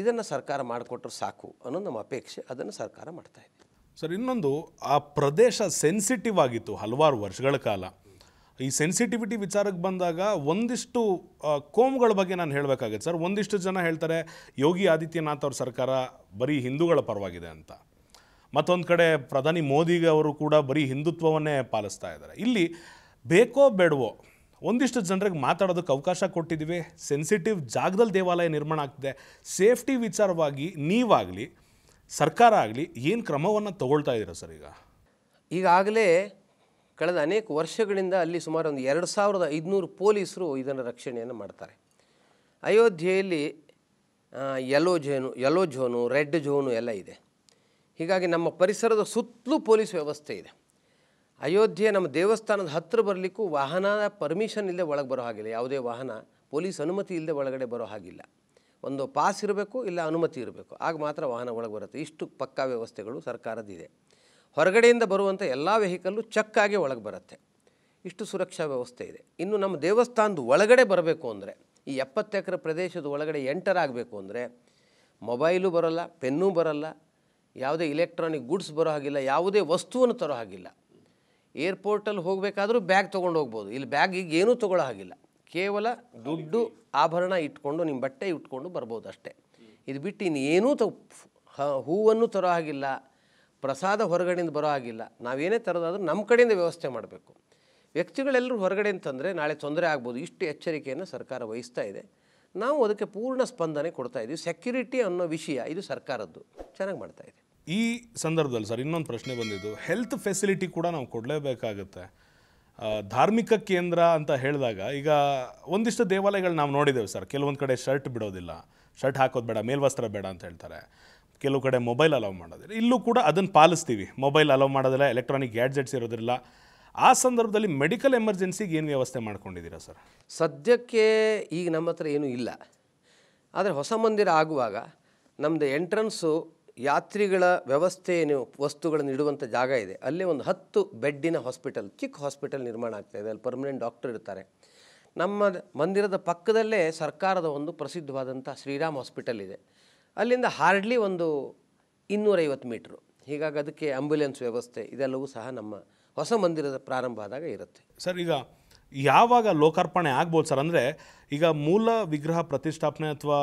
ಇದನ್ನು ಸರ್ಕಾರ ಮಾಡಿಕೊಟ್ರೆ ಸಾಕು ಅನ್ನೋ ನಮ್ಮ ಅಪೇಕ್ಷೆ ಅದನ್ನು ಸರ್ಕಾರ ಮಾಡ್ತಾ ಇದೆ ಸರ್ ಇನ್ನೊಂದು ಆ ಪ್ರದೇಶ ಸೆನ್ಸಿಟಿವ್ ಆಗಿತ್ತು ಹಲವಾರು ವರ್ಷಗಳ ಕಾಲ ಈ ಸೆನ್ಸಿಟಿವಿಟಿ ವಿಚಾರಕ್ಕೆ ಬಂದಾಗ ಒಂದಿಷ್ಟು ಕೋಮ್ಗಳ ಬಗ್ಗೆ ನಾನು ಹೇಳಬೇಕಾಗತ್ತೆ ಸರ್ ಒಂದಿಷ್ಟು ಜನ ಹೇಳ್ತಾರೆ ಯೋಗಿ ಆದಿತ್ಯನಾಥ್ ಅವ್ರ ಸರ್ಕಾರ ಬರೀ ಹಿಂದೂಗಳ ಪರವಾಗಿದೆ ಅಂತ ಮತ್ತೊಂದು ಕಡೆ ಪ್ರಧಾನಿ ಮೋದಿಗೆ ಅವರು ಕೂಡ ಬರೀ ಹಿಂದುತ್ವವನ್ನೇ ಪಾಲಿಸ್ತಾ ಇದ್ದಾರೆ ಇಲ್ಲಿ ಬೇಕೋ ಬೇಡವೋ ಒಂದಿಷ್ಟು ಜನರಿಗೆ ಮಾತಾಡೋದಕ್ಕೆ ಅವಕಾಶ ಕೊಟ್ಟಿದ್ದೀವಿ ಸೆನ್ಸಿಟಿವ್ ಜಾಗದಲ್ಲಿ ದೇವಾಲಯ ನಿರ್ಮಾಣ ಆಗ್ತಿದೆ ಸೇಫ್ಟಿ ವಿಚಾರವಾಗಿ ನೀವಾಗಲಿ ಸರ್ಕಾರ ಆಗಲಿ ಏನು ಕ್ರಮವನ್ನು ತಗೊಳ್ತಾ ಇದ್ದೀರಾ ಸರ್ ಈಗ ಈಗಾಗಲೇ ಕಳೆದ ಅನೇಕ ವರ್ಷಗಳಿಂದ ಅಲ್ಲಿ ಸುಮಾರು ಒಂದು ಎರಡು ಸಾವಿರದ ಐದುನೂರು ಪೊಲೀಸರು ಇದನ್ನು ರಕ್ಷಣೆಯನ್ನು ಮಾಡ್ತಾರೆ ಅಯೋಧ್ಯೆಯಲ್ಲಿ yellow zone yellow zone red zone ಎಲ್ಲ ಇದೆ ಹೀಗಾಗಿ ನಮ್ಮ ಪರಿಸರದ ಸುತ್ತಲೂ ಪೊಲೀಸ್ ವ್ಯವಸ್ಥೆ ಇದೆ ಅಯೋಧ್ಯೆ ನಮ್ಮ ದೇವಸ್ಥಾನದ ಹತ್ತಿರ ಬರಲಿಕ್ಕೂ ವಾಹನ ಪರ್ಮಿಷನ್ ಇಲ್ಲದೆ ಒಳಗೆ ಬರೋ ಹಾಗಿಲ್ಲ ಯಾವುದೇ ವಾಹನ ಪೊಲೀಸ್ ಅನುಮತಿ ಇಲ್ಲದೆ ಒಳಗಡೆ ಬರೋ ಹಾಗಿಲ್ಲ ಒಂದು ಪಾಸ್ ಇರಬೇಕು ಇಲ್ಲ ಅನುಮತಿ ಇರಬೇಕು ಆಗ ಮಾತ್ರ ವಾಹನ ಒಳಗೆ ಬರುತ್ತೆ ಇಷ್ಟು ಪಕ್ಕಾ ವ್ಯವಸ್ಥೆಗಳು ಸರ್ಕಾರದಿದೆ ಹೊರಗಡೆಯಿಂದ ಬರುವಂಥ ಎಲ್ಲ ವೆಹಿಕಲ್ಲು ಚಕ್ಕಾಗಿ ಒಳಗೆ ಬರುತ್ತೆ ಇಷ್ಟು ಸುರಕ್ಷಾ ವ್ಯವಸ್ಥೆ ಇದೆ ಇನ್ನು ನಮ್ಮ ದೇವಸ್ಥಾನದ ಒಳಗಡೆ ಬರಬೇಕು ಅಂದರೆ ಈ ಎಪ್ಪತ್ತು ಎಕರೆ ಪ್ರದೇಶದ ಒಳಗಡೆ ಎಂಟರ್ ಆಗಬೇಕು ಅಂದರೆ ಮೊಬೈಲು ಬರೋಲ್ಲ ಪೆನ್ನೂ ಬರೋಲ್ಲ ಯಾವುದೇ ಇಲೆಕ್ಟ್ರಾನಿಕ್ ಗುಡ್ಸ್ ಬರೋ ಹಾಗಿಲ್ಲ ಯಾವುದೇ ವಸ್ತುವನ್ನು ತರೋ ಹಾಗಿಲ್ಲ ಏರ್ಪೋರ್ಟಲ್ಲಿ ಹೋಗಬೇಕಾದ್ರೂ ಬ್ಯಾಗ್ ತೊಗೊಂಡು ಹೋಗ್ಬೋದು ಇಲ್ಲಿ ಬ್ಯಾಗ್ ಈಗ ಏನೂ ತೊಗೊಳ್ಳೋ ಹಾಗಿಲ್ಲ ಕೇವಲ ದುಡ್ಡು ಆಭರಣ ಇಟ್ಕೊಂಡು ನಿಮ್ಮ ಬಟ್ಟೆ ಇಟ್ಕೊಂಡು ಬರ್ಬೋದು ಅಷ್ಟೇ ಇದು ಬಿಟ್ಟು ಇನ್ನು ಏನೂ ತ ಹೂವನ್ನು ತರೋ ಹಾಗಿಲ್ಲ ಪ್ರಸಾದ ಹೊರಗಡೆಯಿಂದ ಬರೋ ಹಾಗಿಲ್ಲ ನಾವೇನೇ ತರೋದಾದರೂ ನಮ್ಮ ಕಡೆಯಿಂದ ವ್ಯವಸ್ಥೆ ಮಾಡಬೇಕು ವ್ಯಕ್ತಿಗಳೆಲ್ಲರೂ ಹೊರಗಡೆ ಅಂತಂದರೆ ನಾಳೆ ತೊಂದರೆ ಆಗ್ಬೋದು ಇಷ್ಟು ಎಚ್ಚರಿಕೆಯನ್ನು ಸರ್ಕಾರ ವಹಿಸ್ತಾ ಇದೆ ನಾವು ಅದಕ್ಕೆ ಪೂರ್ಣ ಸ್ಪಂದನೆ ಕೊಡ್ತಾ ಇದ್ದೀವಿ ಸೆಕ್ಯೂರಿಟಿ ಅನ್ನೋ ವಿಷಯ ಇದು ಸರ್ಕಾರದ್ದು ಚೆನ್ನಾಗಿ ಮಾಡ್ತಾ ಇದೆ ಈ ಸಂದರ್ಭದಲ್ಲಿ ಸರ್ ಇನ್ನೊಂದು ಪ್ರಶ್ನೆ ಬಂದಿದ್ದು ಹೆಲ್ತ್ ಫೆಸಿಲಿಟಿ ಕೂಡ ನಾವು ಕೊಡಲೇಬೇಕಾಗುತ್ತೆ ಧಾರ್ಮಿಕ ಕೇಂದ್ರ ಅಂತ ಹೇಳಿದಾಗ ಈಗ ಒಂದಿಷ್ಟು ದೇವಾಲಯಗಳು ನಾವು ನೋಡಿದ್ದೇವೆ ಸರ್ ಕೆಲವೊಂದು ಕಡೆ ಶರ್ಟ್ ಬಿಡೋದಿಲ್ಲ ಶರ್ಟ್ ಹಾಕೋದು ಬೇಡ ಮೇಲ್ವಸ್ತ್ರ ಬೇಡ ಅಂತ ಹೇಳ್ತಾರೆ ಕೆಲವು ಕಡೆ ಮೊಬೈಲ್ ಅಲೌ ಮಾಡೋದಿಲ್ಲ ಇಲ್ಲೂ ಕೂಡ ಅದನ್ನು ಪಾಲಿಸ್ತೀವಿ ಮೊಬೈಲ್ ಅಲೌ ಮಾಡೋದಿಲ್ಲ ಎಲೆಕ್ಟ್ರಾನಿಕ್ ಗ್ಯಾಡ್ಜೆಟ್ಸ್ ಇರೋದಿಲ್ಲ ಆ ಸಂದರ್ಭದಲ್ಲಿ ಮೆಡಿಕಲ್ ಎಮರ್ಜೆನ್ಸಿಗೆ ಏನು ವ್ಯವಸ್ಥೆ ಮಾಡ್ಕೊಂಡಿದ್ದೀರಾ ಸರ್ ಸದ್ಯಕ್ಕೆ ಈಗ ನಮ್ಮ ಹತ್ರ ಏನೂ ಇಲ್ಲ ಆದರೆ ಹೊಸ ಮಂದಿರ ಆಗುವಾಗ ನಮ್ಮದು ಎಂಟ್ರನ್ಸು ಯಾತ್ರಿಗಳ ವ್ಯವಸ್ಥೆ ಏನು ವಸ್ತುಗಳನ್ನು ಇಡುವಂಥ ಜಾಗ ಇದೆ ಅಲ್ಲೇ ಒಂದು ಹತ್ತು ಬೆಡ್ಡಿನ ಹಾಸ್ಪಿಟಲ್ ಚಿಕ್ಕ ಹಾಸ್ಪಿಟಲ್ ನಿರ್ಮಾಣ ಆಗ್ತಾ ಇದೆ ಅಲ್ಲಿ ಪರ್ಮನೆಂಟ್ ಡಾಕ್ಟರ್ ಇರ್ತಾರೆ ನಮ್ಮ ಮಂದಿರದ ಪಕ್ಕದಲ್ಲೇ ಸರ್ಕಾರದ ಒಂದು ಪ್ರಸಿದ್ಧವಾದಂಥ ಶ್ರೀರಾಮ್ ಹಾಸ್ಪಿಟಲ್ ಇದೆ ಅಲ್ಲಿಂದ ಹಾರ್ಡ್ಲಿ ಒಂದು ಇನ್ನೂರೈವತ್ತು ಮೀಟ್ರು ಹೀಗಾಗಿ ಅದಕ್ಕೆ ಆಂಬ್ಯುಲೆನ್ಸ್ ವ್ಯವಸ್ಥೆ ಇದೆಲ್ಲವೂ ಸಹ ನಮ್ಮ ಹೊಸ ಮಂದಿರದ ಪ್ರಾರಂಭ ಆದಾಗ ಇರುತ್ತೆ ಸರ್ ಈಗ ಯಾವಾಗ ಲೋಕಾರ್ಪಣೆ ಆಗ್ಬೋದು ಸರ್ ಅಂದರೆ ಈಗ ಮೂಲ ವಿಗ್ರಹ ಪ್ರತಿಷ್ಠಾಪನೆ ಅಥವಾ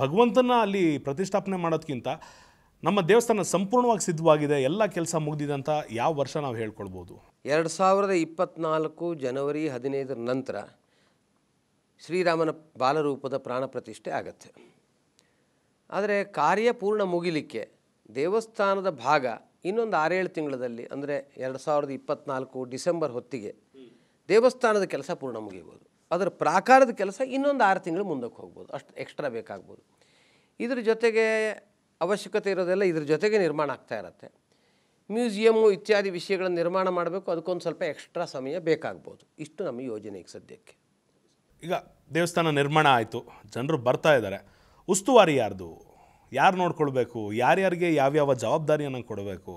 ಭಗವಂತನ ಅಲ್ಲಿ ಪ್ರತಿಷ್ಠಾಪನೆ ಮಾಡೋದಕ್ಕಿಂತ ನಮ್ಮ ದೇವಸ್ಥಾನ ಸಂಪೂರ್ಣವಾಗಿ ಸಿದ್ಧವಾಗಿದೆ ಎಲ್ಲ ಕೆಲಸ ಮುಗಿದಿದೆ ಅಂತ ಯಾವ ವರ್ಷ ನಾವು ಹೇಳ್ಕೊಳ್ಬೋದು ಎರಡು ಸಾವಿರದ ಇಪ್ಪತ್ನಾಲ್ಕು ಜನವರಿ ಹದಿನೈದರ ನಂತರ ಶ್ರೀರಾಮನ ಬಾಲರೂಪದ ಪ್ರಾಣ ಪ್ರತಿಷ್ಠೆ ಆಗತ್ತೆ ಆದರೆ ಕಾರ್ಯ ಪೂರ್ಣ ಮುಗಿಲಿಕ್ಕೆ ದೇವಸ್ಥಾನದ ಭಾಗ ಇನ್ನೊಂದು ಆರೇಳು ತಿಂಗಳಲ್ಲಿ ಅಂದರೆ ಎರಡು ಸಾವಿರದ ಇಪ್ಪತ್ನಾಲ್ಕು ಡಿಸೆಂಬರ್ ಹೊತ್ತಿಗೆ ದೇವಸ್ಥಾನದ ಕೆಲಸ ಪೂರ್ಣ ಮುಗಿಬೋದು ಅದರ ಪ್ರಾಕಾರದ ಕೆಲಸ ಇನ್ನೊಂದು ಆರು ತಿಂಗಳು ಮುಂದಕ್ಕೆ ಹೋಗ್ಬೋದು ಅಷ್ಟು ಎಕ್ಸ್ಟ್ರಾ ಬೇಕಾಗ್ಬೋದು ಇದ್ರ ಜೊತೆಗೆ ಅವಶ್ಯಕತೆ ಇರೋದೆಲ್ಲ ಇದ್ರ ಜೊತೆಗೆ ನಿರ್ಮಾಣ ಆಗ್ತಾ ಇರತ್ತೆ ಮ್ಯೂಸಿಯಮ್ಮು ಇತ್ಯಾದಿ ವಿಷಯಗಳನ್ನು ನಿರ್ಮಾಣ ಮಾಡಬೇಕು ಅದಕ್ಕೊಂದು ಸ್ವಲ್ಪ ಎಕ್ಸ್ಟ್ರಾ ಸಮಯ ಬೇಕಾಗ್ಬೋದು ಇಷ್ಟು ನಮ್ಮ ಯೋಜನೆಗೆ ಸದ್ಯಕ್ಕೆ ಈಗ ದೇವಸ್ಥಾನ ನಿರ್ಮಾಣ ಆಯಿತು ಜನರು ಬರ್ತಾ ಇದ್ದಾರೆ ಉಸ್ತುವಾರಿ ಯಾರ್ದು ಯಾರು ನೋಡ್ಕೊಳ್ಬೇಕು ಯಾರ್ಯಾರಿಗೆ ಯಾವ್ಯಾವ ಜವಾಬ್ದಾರಿಯನ್ನು ಕೊಡಬೇಕು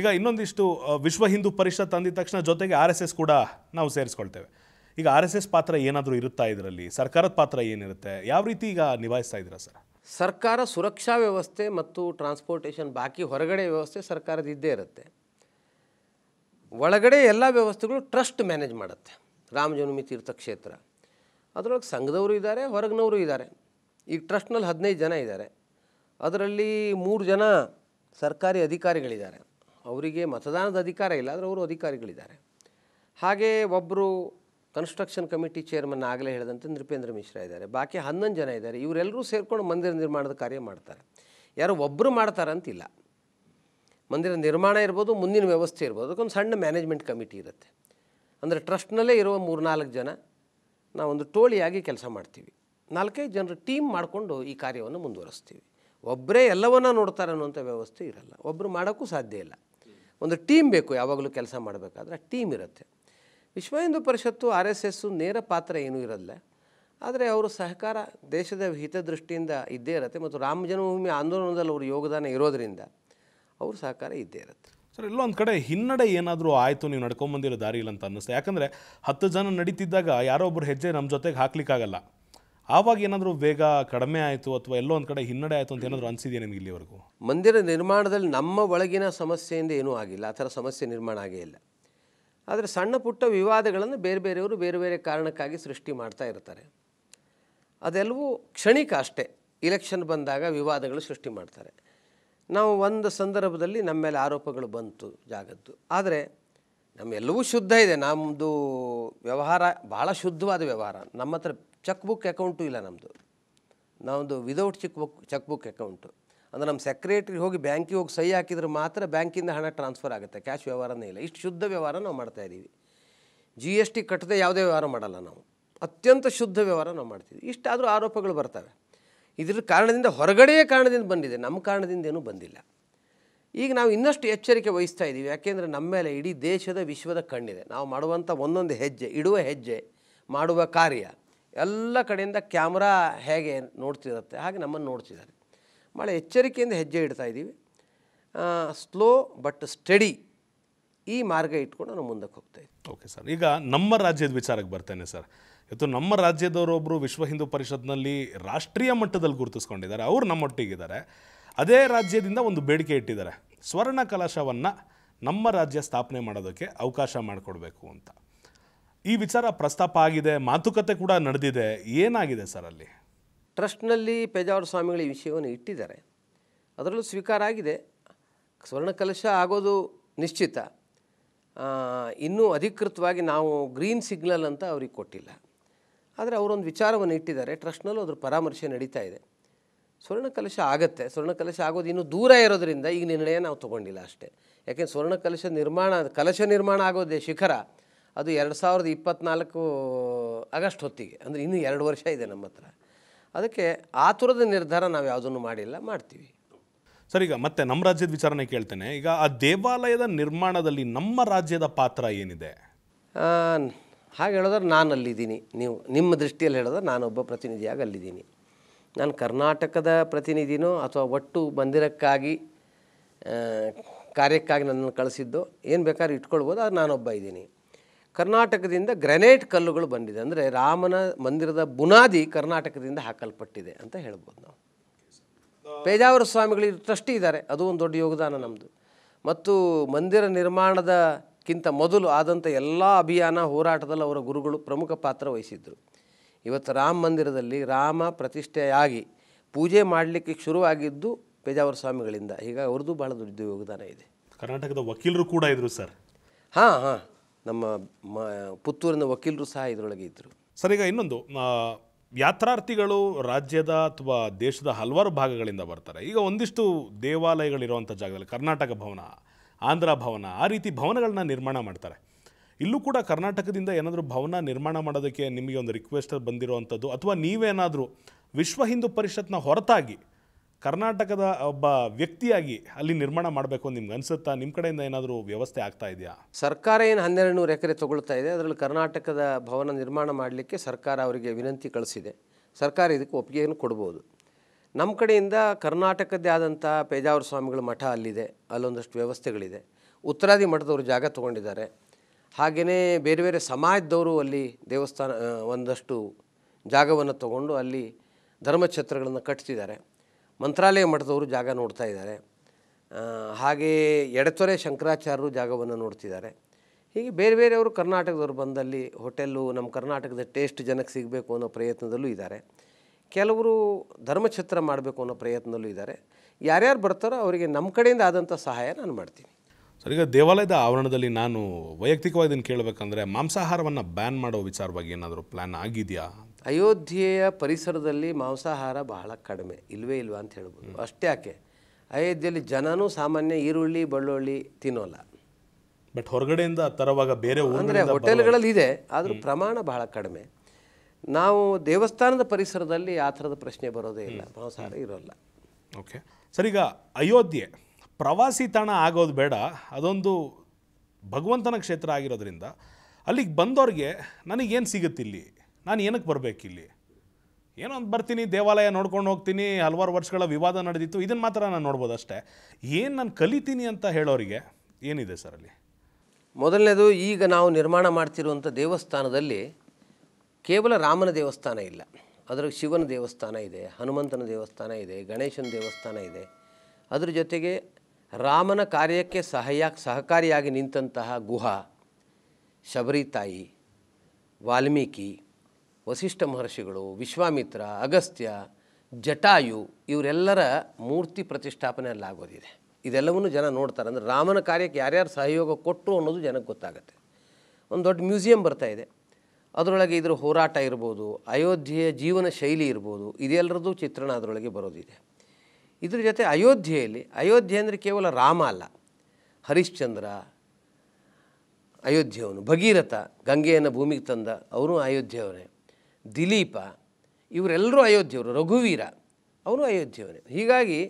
ಈಗ ಇನ್ನೊಂದಿಷ್ಟು ವಿಶ್ವ ಹಿಂದೂ ಪರಿಷತ್ ಅಂದಿದ ತಕ್ಷಣ ಜೊತೆಗೆ ಆರ್ ಎಸ್ ಎಸ್ ಕೂಡ ನಾವು ಸೇರಿಸ್ಕೊಳ್ತೇವೆ ಈಗ ಆರ್ ಎಸ್ ಎಸ್ ಪಾತ್ರ ಏನಾದರೂ ಇರುತ್ತಾ ಇದರಲ್ಲಿ ಸರ್ಕಾರದ ಪಾತ್ರ ಏನಿರುತ್ತೆ ಯಾವ ರೀತಿ ಈಗ ನಿಭಾಯಿಸ್ತಾ ಇದ್ದೀರಾ ಸರ್ ಸರ್ಕಾರ ಸುರಕ್ಷಾ ವ್ಯವಸ್ಥೆ ಮತ್ತು ಟ್ರಾನ್ಸ್ಪೋರ್ಟೇಷನ್ ಬಾಕಿ ಹೊರಗಡೆ ವ್ಯವಸ್ಥೆ ಸರ್ಕಾರದ ಇದ್ದೇ ಇರುತ್ತೆ ಒಳಗಡೆ ಎಲ್ಲ ವ್ಯವಸ್ಥೆಗಳು ಟ್ರಸ್ಟ್ ಮ್ಯಾನೇಜ್ ಮಾಡುತ್ತೆ ರಾಮ ಜನ್ಮಿ ತೀರ್ಥಕ್ಷೇತ್ರ ಅದರೊಳಗೆ ಸಂಘದವರು ಇದ್ದಾರೆ ಹೊರಗಿನವರು ಇದ್ದಾರೆ ಈಗ ಟ್ರಸ್ಟ್ನಲ್ಲಿ ಹದಿನೈದು ಜನ ಇದ್ದಾರೆ ಅದರಲ್ಲಿ ಮೂರು ಜನ ಸರ್ಕಾರಿ ಅಧಿಕಾರಿಗಳಿದ್ದಾರೆ ಅವರಿಗೆ ಮತದಾನದ ಅಧಿಕಾರ ಇಲ್ಲ ಆದರೆ ಅವರು ಅಧಿಕಾರಿಗಳಿದ್ದಾರೆ ಹಾಗೆ ಒಬ್ಬರು ಕನ್ಸ್ಟ್ರಕ್ಷನ್ ಕಮಿಟಿ ಚೇರ್ಮನ್ ಆಗಲೇ ಹೇಳಿದಂತೆ ನೃಪೇಂದ್ರ ಮಿಶ್ರಾ ಇದ್ದಾರೆ ಬಾಕಿ ಹನ್ನೊಂದು ಜನ ಇದ್ದಾರೆ ಇವರೆಲ್ಲರೂ ಸೇರಿಕೊಂಡು ಮಂದಿರ ನಿರ್ಮಾಣದ ಕಾರ್ಯ ಮಾಡ್ತಾರೆ ಯಾರೋ ಒಬ್ಬರು ಮಾಡ್ತಾರಂತಿಲ್ಲ ಮಂದಿರ ನಿರ್ಮಾಣ ಇರ್ಬೋದು ಮುಂದಿನ ವ್ಯವಸ್ಥೆ ಇರ್ಬೋದು ಅದಕ್ಕೊಂದು ಸಣ್ಣ ಮ್ಯಾನೇಜ್ಮೆಂಟ್ ಕಮಿಟಿ ಇರುತ್ತೆ ಅಂದರೆ ಟ್ರಸ್ಟ್ನಲ್ಲೇ ಇರುವ ಮೂರ್ನಾಲ್ಕು ಜನ ನಾವೊಂದು ಟೋಳಿಯಾಗಿ ಕೆಲಸ ಮಾಡ್ತೀವಿ ನಾಲ್ಕೈದು ಜನರು ಟೀಮ್ ಮಾಡಿಕೊಂಡು ಈ ಕಾರ್ಯವನ್ನು ಮುಂದುವರಿಸ್ತೀವಿ ಒಬ್ಬರೇ ಎಲ್ಲವನ್ನ ನೋಡ್ತಾರೆ ಅನ್ನುವಂಥ ವ್ಯವಸ್ಥೆ ಇರಲ್ಲ ಒಬ್ಬರು ಮಾಡೋಕ್ಕೂ ಸಾಧ್ಯ ಇಲ್ಲ ಒಂದು ಟೀಮ್ ಬೇಕು ಯಾವಾಗಲೂ ಕೆಲಸ ಮಾಡಬೇಕಾದ್ರೆ ಟೀಮ್ ಇರುತ್ತೆ ವಿಶ್ವ ಹಿಂದೂ ಪರಿಷತ್ತು ಆರ್ ಎಸ್ ಎಸ್ಸು ನೇರ ಪಾತ್ರ ಏನೂ ಇರಲ್ಲ ಆದರೆ ಅವರು ಸಹಕಾರ ದೇಶದ ಹಿತದೃಷ್ಟಿಯಿಂದ ಇದ್ದೇ ಇರುತ್ತೆ ಮತ್ತು ರಾಮ ಜನ್ಮಭೂಮಿ ಆಂದೋಲನದಲ್ಲಿ ಅವರು ಯೋಗದಾನ ಇರೋದರಿಂದ ಅವ್ರ ಸಹಕಾರ ಇದ್ದೇ ಇರುತ್ತೆ ಸರ್ ಇಲ್ಲೊಂದು ಕಡೆ ಹಿನ್ನಡೆ ಏನಾದರೂ ಆಯಿತು ನೀವು ನಡ್ಕೊಂಬಂದಿರೋ ದಾರಿ ಇಲ್ಲ ಅಂತ ಅನ್ನಿಸ್ತು ಯಾಕಂದರೆ ಹತ್ತು ಜನ ನಡೀತಿದ್ದಾಗ ಯಾರೋ ಒಬ್ಬರು ಹೆಜ್ಜೆ ನಮ್ಮ ಜೊತೆಗೆ ಹಾಕ್ಲಿಕ್ಕಾಗಲ್ಲ ಆವಾಗ ಏನಾದರೂ ವೇಗ ಕಡಿಮೆ ಆಯಿತು ಅಥವಾ ಎಲ್ಲೋ ಒಂದು ಕಡೆ ಹಿನ್ನಡೆ ಆಯಿತು ಅಂತ ಏನಾದರೂ ಅನಿಸಿದೆಯಾ ನಿಮಗೆ ಇಲ್ಲಿವರೆಗೂ ಮಂದಿರ ನಿರ್ಮಾಣದಲ್ಲಿ ನಮ್ಮ ಒಳಗಿನ ಸಮಸ್ಯೆಯಿಂದ ಏನೂ ಆಗಿಲ್ಲ ಆ ಥರ ಸಮಸ್ಯೆ ನಿರ್ಮಾಣ ಆಗೇ ಇಲ್ಲ ಆದರೆ ಸಣ್ಣ ಪುಟ್ಟ ವಿವಾದಗಳನ್ನು ಬೇರೆ ಬೇರೆಯವರು ಬೇರೆ ಬೇರೆ ಕಾರಣಕ್ಕಾಗಿ ಸೃಷ್ಟಿ ಮಾಡ್ತಾ ಇರ್ತಾರೆ ಅದೆಲ್ಲವೂ ಕ್ಷಣಿಕ ಅಷ್ಟೇ ಇಲೆಕ್ಷನ್ ಬಂದಾಗ ವಿವಾದಗಳು ಸೃಷ್ಟಿ ಮಾಡ್ತಾರೆ ನಾವು ಒಂದು ಸಂದರ್ಭದಲ್ಲಿ ನಮ್ಮ ಮೇಲೆ ಆರೋಪಗಳು ಬಂತು ಜಾಗದ್ದು ಆದರೆ ನಮ್ಮೆಲ್ಲವೂ ಶುದ್ಧ ಇದೆ ನಮ್ಮದು ವ್ಯವಹಾರ ಭಾಳ ಶುದ್ಧವಾದ ವ್ಯವಹಾರ ನಮ್ಮ ಹತ್ರ ಚೆಕ್ ಬುಕ್ ಅಕೌಂಟು ಇಲ್ಲ ನಮ್ಮದು ನಮ್ಮದು without cheque book cheque book account ಅಂದರೆ ನಮ್ಮ ಸೆಕ್ರೆಟ್ರಿ ಹೋಗಿ ಬ್ಯಾಂಕಿಗೆ ಹೋಗಿ ಸಹಿ ಹಾಕಿದ್ರೆ ಮಾತ್ರ ಬ್ಯಾಂಕಿಂದ ಹಣ ಟ್ರಾನ್ಸ್ಫರ್ ಆಗುತ್ತೆ ಕ್ಯಾಶ್ ವ್ಯವಹಾರನೇ ಇಲ್ಲ ಇಷ್ಟು ಶುದ್ಧ ವ್ಯವಹಾರ ನಾವು ಮಾಡ್ತಾ ಇದ್ದೀವಿ ಜಿ ಎಸ್ ಟಿ ಕಟ್ಟದೆ ಯಾವುದೇ ವ್ಯವಹಾರ ಮಾಡಲ್ಲ ನಾವು ಅತ್ಯಂತ ಶುದ್ಧ ವ್ಯವಹಾರ ನಾವು ಮಾಡ್ತೀವಿ ಇಷ್ಟಾದರೂ ಆರೋಪಗಳು ಬರ್ತವೆ ಇದ್ರ ಕಾರಣದಿಂದ ಹೊರಗಡೆಯೇ ಕಾರಣದಿಂದ ಬಂದಿದೆ ನಮ್ಮ ಕಾರಣದಿಂದ ಏನೂ ಬಂದಿಲ್ಲ ಈಗ ನಾವು ಇನ್ನಷ್ಟು ಎಚ್ಚರಿಕೆ ವಹಿಸ್ತಾ ಇದ್ದೀವಿ ಯಾಕೆಂದರೆ ನಮ್ಮ ಮೇಲೆ ಇಡೀ ದೇಶದ ವಿಶ್ವದ ಕಣ್ಣಿದೆ ನಾವು ಮಾಡುವಂಥ ಒಂದೊಂದು ಹೆಜ್ಜೆ ಇಡುವ ಹೆಜ್ಜೆ ಮಾಡುವ ಕಾರ್ಯ ಎಲ್ಲ ಕಡೆಯಿಂದ ಕ್ಯಾಮ್ರಾ ಹೇಗೆ ನೋಡ್ತಿರುತ್ತೆ ಹಾಗೆ ನಮ್ಮನ್ನು ನೋಡ್ತಿದ್ದಾರೆ ಭಾಳ ಎಚ್ಚರಿಕೆಯಿಂದ ಹೆಜ್ಜೆ ಇಡ್ತಾ ಇದ್ದೀವಿ ಸ್ಲೋ ಬಟ್ ಸ್ಟಡಿ ಈ ಮಾರ್ಗ ಇಟ್ಕೊಂಡು ನಾವು ಮುಂದಕ್ಕೆ ಹೋಗ್ತಾ ಇದ್ದೀವಿ ಓಕೆ ಸರ್ ಈಗ ನಮ್ಮ ರಾಜ್ಯದ ವಿಚಾರಕ್ಕೆ ಬರ್ತೇನೆ ಸರ್ ಇವತ್ತು ನಮ್ಮ ರಾಜ್ಯದವರೊಬ್ಬರು ವಿಶ್ವ ಹಿಂದೂ ಪರಿಷತ್ನಲ್ಲಿ ರಾಷ್ಟ್ರೀಯ ಮಟ್ಟದಲ್ಲಿ ಗುರುತಿಸ್ಕೊಂಡಿದ್ದಾರೆ ಅವರು ನಮ್ಮೊಟ್ಟಿಗಿದ್ದಾರೆ ಅದೇ ರಾಜ್ಯದಿಂದ ಒಂದು ಬೇಡಿಕೆ ಇಟ್ಟಿದ್ದಾರೆ ಸ್ವರ್ಣ ಕಲಶವನ್ನು ನಮ್ಮ ರಾಜ್ಯ ಸ್ಥಾಪನೆ ಮಾಡೋದಕ್ಕೆ ಅವಕಾಶ ಮಾಡಿಕೊಡ್ಬೇಕು ಅಂತ ಈ ವಿಚಾರ ಪ್ರಸ್ತಾಪ ಆಗಿದೆ ಮಾತುಕತೆ ಕೂಡ ನಡೆದಿದೆ ಏನಾಗಿದೆ ಸರ್ ಅಲ್ಲಿ ಟ್ರಸ್ಟ್ನಲ್ಲಿ ಪೇಜಾವರ ಸ್ವಾಮಿಗಳು ಈ ವಿಷಯವನ್ನು ಇಟ್ಟಿದ್ದಾರೆ ಅದರಲ್ಲೂ ಸ್ವೀಕಾರ ಆಗಿದೆ ಸ್ವರ್ಣ ಕಲಶ ಆಗೋದು ನಿಶ್ಚಿತ ಇನ್ನೂ ಅಧಿಕೃತವಾಗಿ ನಾವು ಗ್ರೀನ್ ಸಿಗ್ನಲ್ ಅಂತ ಅವ್ರಿಗೆ ಕೊಟ್ಟಿಲ್ಲ ಆದರೆ ಅವರೊಂದು ವಿಚಾರವನ್ನು ಇಟ್ಟಿದ್ದಾರೆ ಟ್ರಸ್ಟ್ನಲ್ಲೂ ಅದ್ರ ಪರಾಮರ್ಶೆ ನಡೀತಾ ಇದೆ ಸ್ವರ್ಣ ಕಲಶ ಆಗುತ್ತೆ ಕಲಶ ಆಗೋದು ಇನ್ನೂ ದೂರ ಇರೋದರಿಂದ ಈಗ ನಿರ್ಣಯ ನಾವು ತೊಗೊಂಡಿಲ್ಲ ಅಷ್ಟೇ ಯಾಕೆಂದರೆ ಕಲಶ ನಿರ್ಮಾಣ ಕಲಶ ನಿರ್ಮಾಣ ಆಗೋದೇ ಶಿಖರ ಅದು ಎರಡು ಸಾವಿರದ ಇಪ್ಪತ್ತ್ನಾಲ್ಕು ಆಗಸ್ಟ್ ಹೊತ್ತಿಗೆ ಅಂದರೆ ಇನ್ನೂ ಎರಡು ವರ್ಷ ಇದೆ ನಮ್ಮ ಹತ್ರ ಅದಕ್ಕೆ ಆತುರದ ನಿರ್ಧಾರ ನಾವು ಯಾವುದನ್ನು ಮಾಡಿಲ್ಲ ಮಾಡ್ತೀವಿ ಸರ್ ಈಗ ಮತ್ತೆ ನಮ್ಮ ರಾಜ್ಯದ ವಿಚಾರನೆ ಕೇಳ್ತೇನೆ ಈಗ ಆ ದೇವಾಲಯದ ನಿರ್ಮಾಣದಲ್ಲಿ ನಮ್ಮ ರಾಜ್ಯದ ಪಾತ್ರ ಏನಿದೆ ಹಾಗೆ ಹೇಳಿದ್ರೆ ನಾನು ಅಲ್ಲಿದ್ದೀನಿ ನೀವು ನಿಮ್ಮ ದೃಷ್ಟಿಯಲ್ಲಿ ಹೇಳಿದ್ರೆ ನಾನೊಬ್ಬ ಪ್ರತಿನಿಧಿಯಾಗಿ ಅಲ್ಲಿದ್ದೀನಿ ನಾನು ಕರ್ನಾಟಕದ ಪ್ರತಿನಿಧಿನೋ ಅಥವಾ ಒಟ್ಟು ಮಂದಿರಕ್ಕಾಗಿ ಕಾರ್ಯಕ್ಕಾಗಿ ನನ್ನನ್ನು ಕಳಿಸಿದ್ದು ಏನು ಬೇಕಾದ್ರೂ ಇಟ್ಕೊಳ್ಬೋದು ಅದು ನಾನೊಬ್ಬ ಇದ್ದೀನಿ ಕರ್ನಾಟಕದಿಂದ ಗ್ರೆನೇಟ್ ಕಲ್ಲುಗಳು ಬಂದಿದೆ ಅಂದರೆ ರಾಮನ ಮಂದಿರದ ಬುನಾದಿ ಕರ್ನಾಟಕದಿಂದ ಹಾಕಲ್ಪಟ್ಟಿದೆ ಅಂತ ಹೇಳ್ಬೋದು ನಾವು ಪೇಜಾವರ ಸ್ವಾಮಿಗಳು ಟ್ರಸ್ಟಿ ಇದ್ದಾರೆ ಅದು ಒಂದು ದೊಡ್ಡ ಯೋಗದಾನ ನಮ್ಮದು ಮತ್ತು ಮಂದಿರ ನಿರ್ಮಾಣದಕ್ಕಿಂತ ಮೊದಲು ಆದಂಥ ಎಲ್ಲ ಅಭಿಯಾನ ಹೋರಾಟದಲ್ಲಿ ಅವರ ಗುರುಗಳು ಪ್ರಮುಖ ಪಾತ್ರ ವಹಿಸಿದ್ದರು ಇವತ್ತು ರಾಮ ಮಂದಿರದಲ್ಲಿ ರಾಮ ಪ್ರತಿಷ್ಠೆಯಾಗಿ ಪೂಜೆ ಮಾಡಲಿಕ್ಕೆ ಶುರುವಾಗಿದ್ದು ಪೇಜಾವರ ಸ್ವಾಮಿಗಳಿಂದ ಈಗ ಅವ್ರದ್ದು ಬಹಳ ದೊಡ್ಡ ಯೋಗದಾನ ಇದೆ ಕರ್ನಾಟಕದ ವಕೀಲರು ಕೂಡ ಇದ್ದರು ಸರ್ ಹಾಂ ಹಾಂ ನಮ್ಮ ಮ ಪುತ್ತೂರಿನ ವಕೀಲರು ಸಹ ಇದರೊಳಗೆ ಇದ್ದರು ಸರ್ ಈಗ ಇನ್ನೊಂದು ಯಾತ್ರಾರ್ಥಿಗಳು ರಾಜ್ಯದ ಅಥವಾ ದೇಶದ ಹಲವಾರು ಭಾಗಗಳಿಂದ ಬರ್ತಾರೆ ಈಗ ಒಂದಿಷ್ಟು ದೇವಾಲಯಗಳಿರುವಂಥ ಜಾಗದಲ್ಲಿ ಕರ್ನಾಟಕ ಭವನ ಆಂಧ್ರ ಭವನ ಆ ರೀತಿ ಭವನಗಳನ್ನ ನಿರ್ಮಾಣ ಮಾಡ್ತಾರೆ ಇಲ್ಲೂ ಕೂಡ ಕರ್ನಾಟಕದಿಂದ ಏನಾದರೂ ಭವನ ನಿರ್ಮಾಣ ಮಾಡೋದಕ್ಕೆ ನಿಮಗೆ ಒಂದು ರಿಕ್ವೆಸ್ಟ್ ಬಂದಿರುವಂಥದ್ದು ಅಥವಾ ನೀವೇನಾದರೂ ವಿಶ್ವ ಹಿಂದೂ ಪರಿಷತ್ನ ಹೊರತಾಗಿ ಕರ್ನಾಟಕದ ಒಬ್ಬ ವ್ಯಕ್ತಿಯಾಗಿ ಅಲ್ಲಿ ನಿರ್ಮಾಣ ಮಾಡಬೇಕು ನಿಮ್ಗೆ ಅನಿಸುತ್ತಾ ನಿಮ್ಮ ಕಡೆಯಿಂದ ಏನಾದರೂ ವ್ಯವಸ್ಥೆ ಆಗ್ತಾ ಇದೆಯಾ ಸರ್ಕಾರ ಏನು ಹನ್ನೆರಡು ನೂರು ಎಕರೆ ತಗೊಳ್ತಾ ಇದೆ ಅದರಲ್ಲಿ ಕರ್ನಾಟಕದ ಭವನ ನಿರ್ಮಾಣ ಮಾಡಲಿಕ್ಕೆ ಸರ್ಕಾರ ಅವರಿಗೆ ವಿನಂತಿ ಕಳಿಸಿದೆ ಸರ್ಕಾರ ಇದಕ್ಕೆ ಒಪ್ಪಿಗೆಯನ್ನು ಕೊಡ್ಬೋದು ನಮ್ಮ ಕಡೆಯಿಂದ ಕರ್ನಾಟಕದ್ದೇ ಆದಂಥ ಪೇಜಾವರ ಸ್ವಾಮಿಗಳ ಮಠ ಅಲ್ಲಿದೆ ಅಲ್ಲೊಂದಷ್ಟು ವ್ಯವಸ್ಥೆಗಳಿದೆ ಉತ್ತರಾದಿ ಮಠದವರು ಜಾಗ ತೊಗೊಂಡಿದ್ದಾರೆ ಹಾಗೆಯೇ ಬೇರೆ ಬೇರೆ ಸಮಾಜದವರು ಅಲ್ಲಿ ದೇವಸ್ಥಾನ ಒಂದಷ್ಟು ಜಾಗವನ್ನು ತಗೊಂಡು ಅಲ್ಲಿ ಧರ್ಮಛತ್ರಗಳನ್ನು ಕಟ್ತಿದ್ದಾರೆ ಮಂತ್ರಾಲಯ ಮಠದವರು ಜಾಗ ನೋಡ್ತಾ ಇದ್ದಾರೆ ಹಾಗೆಯೇ ಎಡತೊರೆ ಶಂಕರಾಚಾರ್ಯರು ಜಾಗವನ್ನು ನೋಡ್ತಿದ್ದಾರೆ ಹೀಗೆ ಬೇರೆ ಬೇರೆಯವರು ಕರ್ನಾಟಕದವರು ಬಂದಲ್ಲಿ ಹೋಟೆಲ್ಲು ನಮ್ಮ ಕರ್ನಾಟಕದ ಟೇಸ್ಟ್ ಜನಕ್ಕೆ ಸಿಗಬೇಕು ಅನ್ನೋ ಪ್ರಯತ್ನದಲ್ಲೂ ಇದ್ದಾರೆ ಕೆಲವರು ಧರ್ಮಛತ್ರ ಮಾಡಬೇಕು ಅನ್ನೋ ಪ್ರಯತ್ನದಲ್ಲೂ ಇದ್ದಾರೆ ಯಾರ್ಯಾರು ಬರ್ತಾರೋ ಅವರಿಗೆ ನಮ್ಮ ಕಡೆಯಿಂದ ಆದಂಥ ಸಹಾಯ ನಾನು ಮಾಡ್ತೀನಿ ಸರ್ ಈಗ ದೇವಾಲಯದ ಆವರಣದಲ್ಲಿ ನಾನು ವೈಯಕ್ತಿಕವಾಗಿ ಕೇಳಬೇಕಂದ್ರೆ ಮಾಂಸಾಹಾರವನ್ನು ಬ್ಯಾನ್ ಮಾಡೋ ವಿಚಾರವಾಗಿ ಏನಾದರೂ ಪ್ಲ್ಯಾನ್ ಆಗಿದೆಯಾ ಅಯೋಧ್ಯೆಯ ಪರಿಸರದಲ್ಲಿ ಮಾಂಸಾಹಾರ ಬಹಳ ಕಡಿಮೆ ಇಲ್ವೇ ಇಲ್ವಾ ಅಂತ ಹೇಳ್ಬೋದು ಅಷ್ಟೇ ಯಾಕೆ ಅಯೋಧ್ಯೆಯಲ್ಲಿ ಜನನೂ ಸಾಮಾನ್ಯ ಈರುಳ್ಳಿ ಬೆಳ್ಳುಳ್ಳಿ ತಿನ್ನೋಲ್ಲ ಬಟ್ ಹೊರಗಡೆಯಿಂದ ತರುವಾಗ ಬೇರೆ ಅಂದರೆ ಹೋಟೆಲ್ಗಳಲ್ಲಿ ಇದೆ ಆದರೂ ಪ್ರಮಾಣ ಬಹಳ ಕಡಿಮೆ ನಾವು ದೇವಸ್ಥಾನದ ಪರಿಸರದಲ್ಲಿ ಆ ಥರದ ಪ್ರಶ್ನೆ ಬರೋದೇ ಇಲ್ಲ ಮಾಂಸಾಹಾರ ಇರೋಲ್ಲ ಓಕೆ ಸರಿಗ ಈಗ ಅಯೋಧ್ಯೆ ಪ್ರವಾಸಿ ತಾಣ ಆಗೋದು ಬೇಡ ಅದೊಂದು ಭಗವಂತನ ಕ್ಷೇತ್ರ ಆಗಿರೋದ್ರಿಂದ ಅಲ್ಲಿಗೆ ಬಂದವ್ರಿಗೆ ನನಗೇನು ಸಿಗುತ್ತೆ ಇಲ್ಲಿ ನಾನು ಏನಕ್ಕೆ ಬರಬೇಕು ಇಲ್ಲಿ ಏನೋ ಒಂದು ಬರ್ತೀನಿ ದೇವಾಲಯ ನೋಡ್ಕೊಂಡು ಹೋಗ್ತೀನಿ ಹಲವಾರು ವರ್ಷಗಳ ವಿವಾದ ನಡೆದಿತ್ತು ಇದನ್ನು ಮಾತ್ರ ನಾನು ನೋಡ್ಬೋದು ಅಷ್ಟೇ ಏನು ನಾನು ಕಲಿತೀನಿ ಅಂತ ಹೇಳೋರಿಗೆ ಏನಿದೆ ಸರ್ ಅಲ್ಲಿ ಮೊದಲನೇದು ಈಗ ನಾವು ನಿರ್ಮಾಣ ಮಾಡ್ತಿರುವಂಥ ದೇವಸ್ಥಾನದಲ್ಲಿ ಕೇವಲ ರಾಮನ ದೇವಸ್ಥಾನ ಇಲ್ಲ ಅದರ ಶಿವನ ದೇವಸ್ಥಾನ ಇದೆ ಹನುಮಂತನ ದೇವಸ್ಥಾನ ಇದೆ ಗಣೇಶನ ದೇವಸ್ಥಾನ ಇದೆ ಅದರ ಜೊತೆಗೆ ರಾಮನ ಕಾರ್ಯಕ್ಕೆ ಸಹಾಯ ಸಹಕಾರಿಯಾಗಿ ನಿಂತಹ ಗುಹಾ ಶಬರಿ ತಾಯಿ ವಾಲ್ಮೀಕಿ ವಸಿಷ್ಠ ಮಹರ್ಷಿಗಳು ವಿಶ್ವಾಮಿತ್ರ ಅಗಸ್ತ್ಯ ಜಟಾಯು ಇವರೆಲ್ಲರ ಮೂರ್ತಿ ಪ್ರತಿಷ್ಠಾಪನೆ ಆಗೋದಿದೆ ಇದೆಲ್ಲವನ್ನೂ ಜನ ನೋಡ್ತಾರೆ ಅಂದರೆ ರಾಮನ ಕಾರ್ಯಕ್ಕೆ ಯಾರ್ಯಾರು ಸಹಯೋಗ ಕೊಟ್ಟರು ಅನ್ನೋದು ಜನಕ್ಕೆ ಗೊತ್ತಾಗುತ್ತೆ ಒಂದು ದೊಡ್ಡ ಮ್ಯೂಸಿಯಂ ಇದೆ ಅದರೊಳಗೆ ಇದರ ಹೋರಾಟ ಇರ್ಬೋದು ಅಯೋಧ್ಯೆಯ ಜೀವನ ಶೈಲಿ ಇರ್ಬೋದು ಇದೆಲ್ಲರದ್ದು ಚಿತ್ರಣ ಅದರೊಳಗೆ ಬರೋದಿದೆ ಇದ್ರ ಜೊತೆ ಅಯೋಧ್ಯೆಯಲ್ಲಿ ಅಯೋಧ್ಯೆ ಅಂದರೆ ಕೇವಲ ರಾಮ ಅಲ್ಲ ಹರಿಶ್ಚಂದ್ರ ಅಯೋಧ್ಯೆಯವನು ಭಗೀರಥ ಗಂಗೆಯನ್ನು ಭೂಮಿಗೆ ತಂದ ಅವನು ಅಯೋಧ್ಯೆಯವನೇ ದಿಲೀಪ ಇವರೆಲ್ಲರೂ ಅಯೋಧ್ಯೆಯವರು ರಘುವೀರ ಅವರು ಅಯೋಧ್ಯೆಯವರೇ ಹೀಗಾಗಿ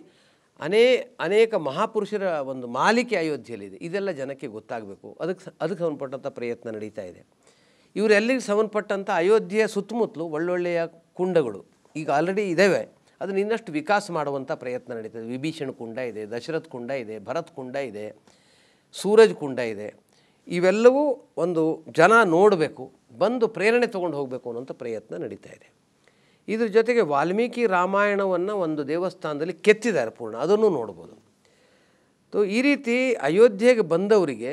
ಅನೇ ಅನೇಕ ಮಹಾಪುರುಷರ ಒಂದು ಮಾಲಿಕೆ ಅಯೋಧ್ಯೆಯಲ್ಲಿದೆ ಇದೆಲ್ಲ ಜನಕ್ಕೆ ಗೊತ್ತಾಗಬೇಕು ಅದಕ್ಕೆ ಅದಕ್ಕೆ ಸಂಬಂಧಪಟ್ಟಂಥ ಪ್ರಯತ್ನ ನಡೀತಾ ಇದೆ ಇವರೆಲ್ಲಿಗೆ ಸಂಬಂಧಪಟ್ಟಂಥ ಅಯೋಧ್ಯೆಯ ಸುತ್ತಮುತ್ತಲು ಒಳ್ಳೊಳ್ಳೆಯ ಕುಂಡಗಳು ಈಗ ಆಲ್ರೆಡಿ ಇದ್ದಾವೆ ಅದನ್ನು ಇನ್ನಷ್ಟು ವಿಕಾಸ ಮಾಡುವಂಥ ಪ್ರಯತ್ನ ನಡೀತದೆ ವಿಭೀಷಣ ಕುಂಡ ಇದೆ ದಶರಥ್ ಕುಂಡ ಇದೆ ಭರತ್ ಕುಂಡ ಇದೆ ಸೂರಜ್ ಕುಂಡ ಇದೆ ಇವೆಲ್ಲವೂ ಒಂದು ಜನ ನೋಡಬೇಕು ಬಂದು ಪ್ರೇರಣೆ ತೊಗೊಂಡು ಹೋಗಬೇಕು ಅನ್ನೋಂಥ ಪ್ರಯತ್ನ ನಡೀತಾ ಇದೆ ಇದ್ರ ಜೊತೆಗೆ ವಾಲ್ಮೀಕಿ ರಾಮಾಯಣವನ್ನು ಒಂದು ದೇವಸ್ಥಾನದಲ್ಲಿ ಕೆತ್ತಿದ್ದಾರೆ ಪೂರ್ಣ ಅದನ್ನು ನೋಡ್ಬೋದು ತೊ ಈ ರೀತಿ ಅಯೋಧ್ಯೆಗೆ ಬಂದವರಿಗೆ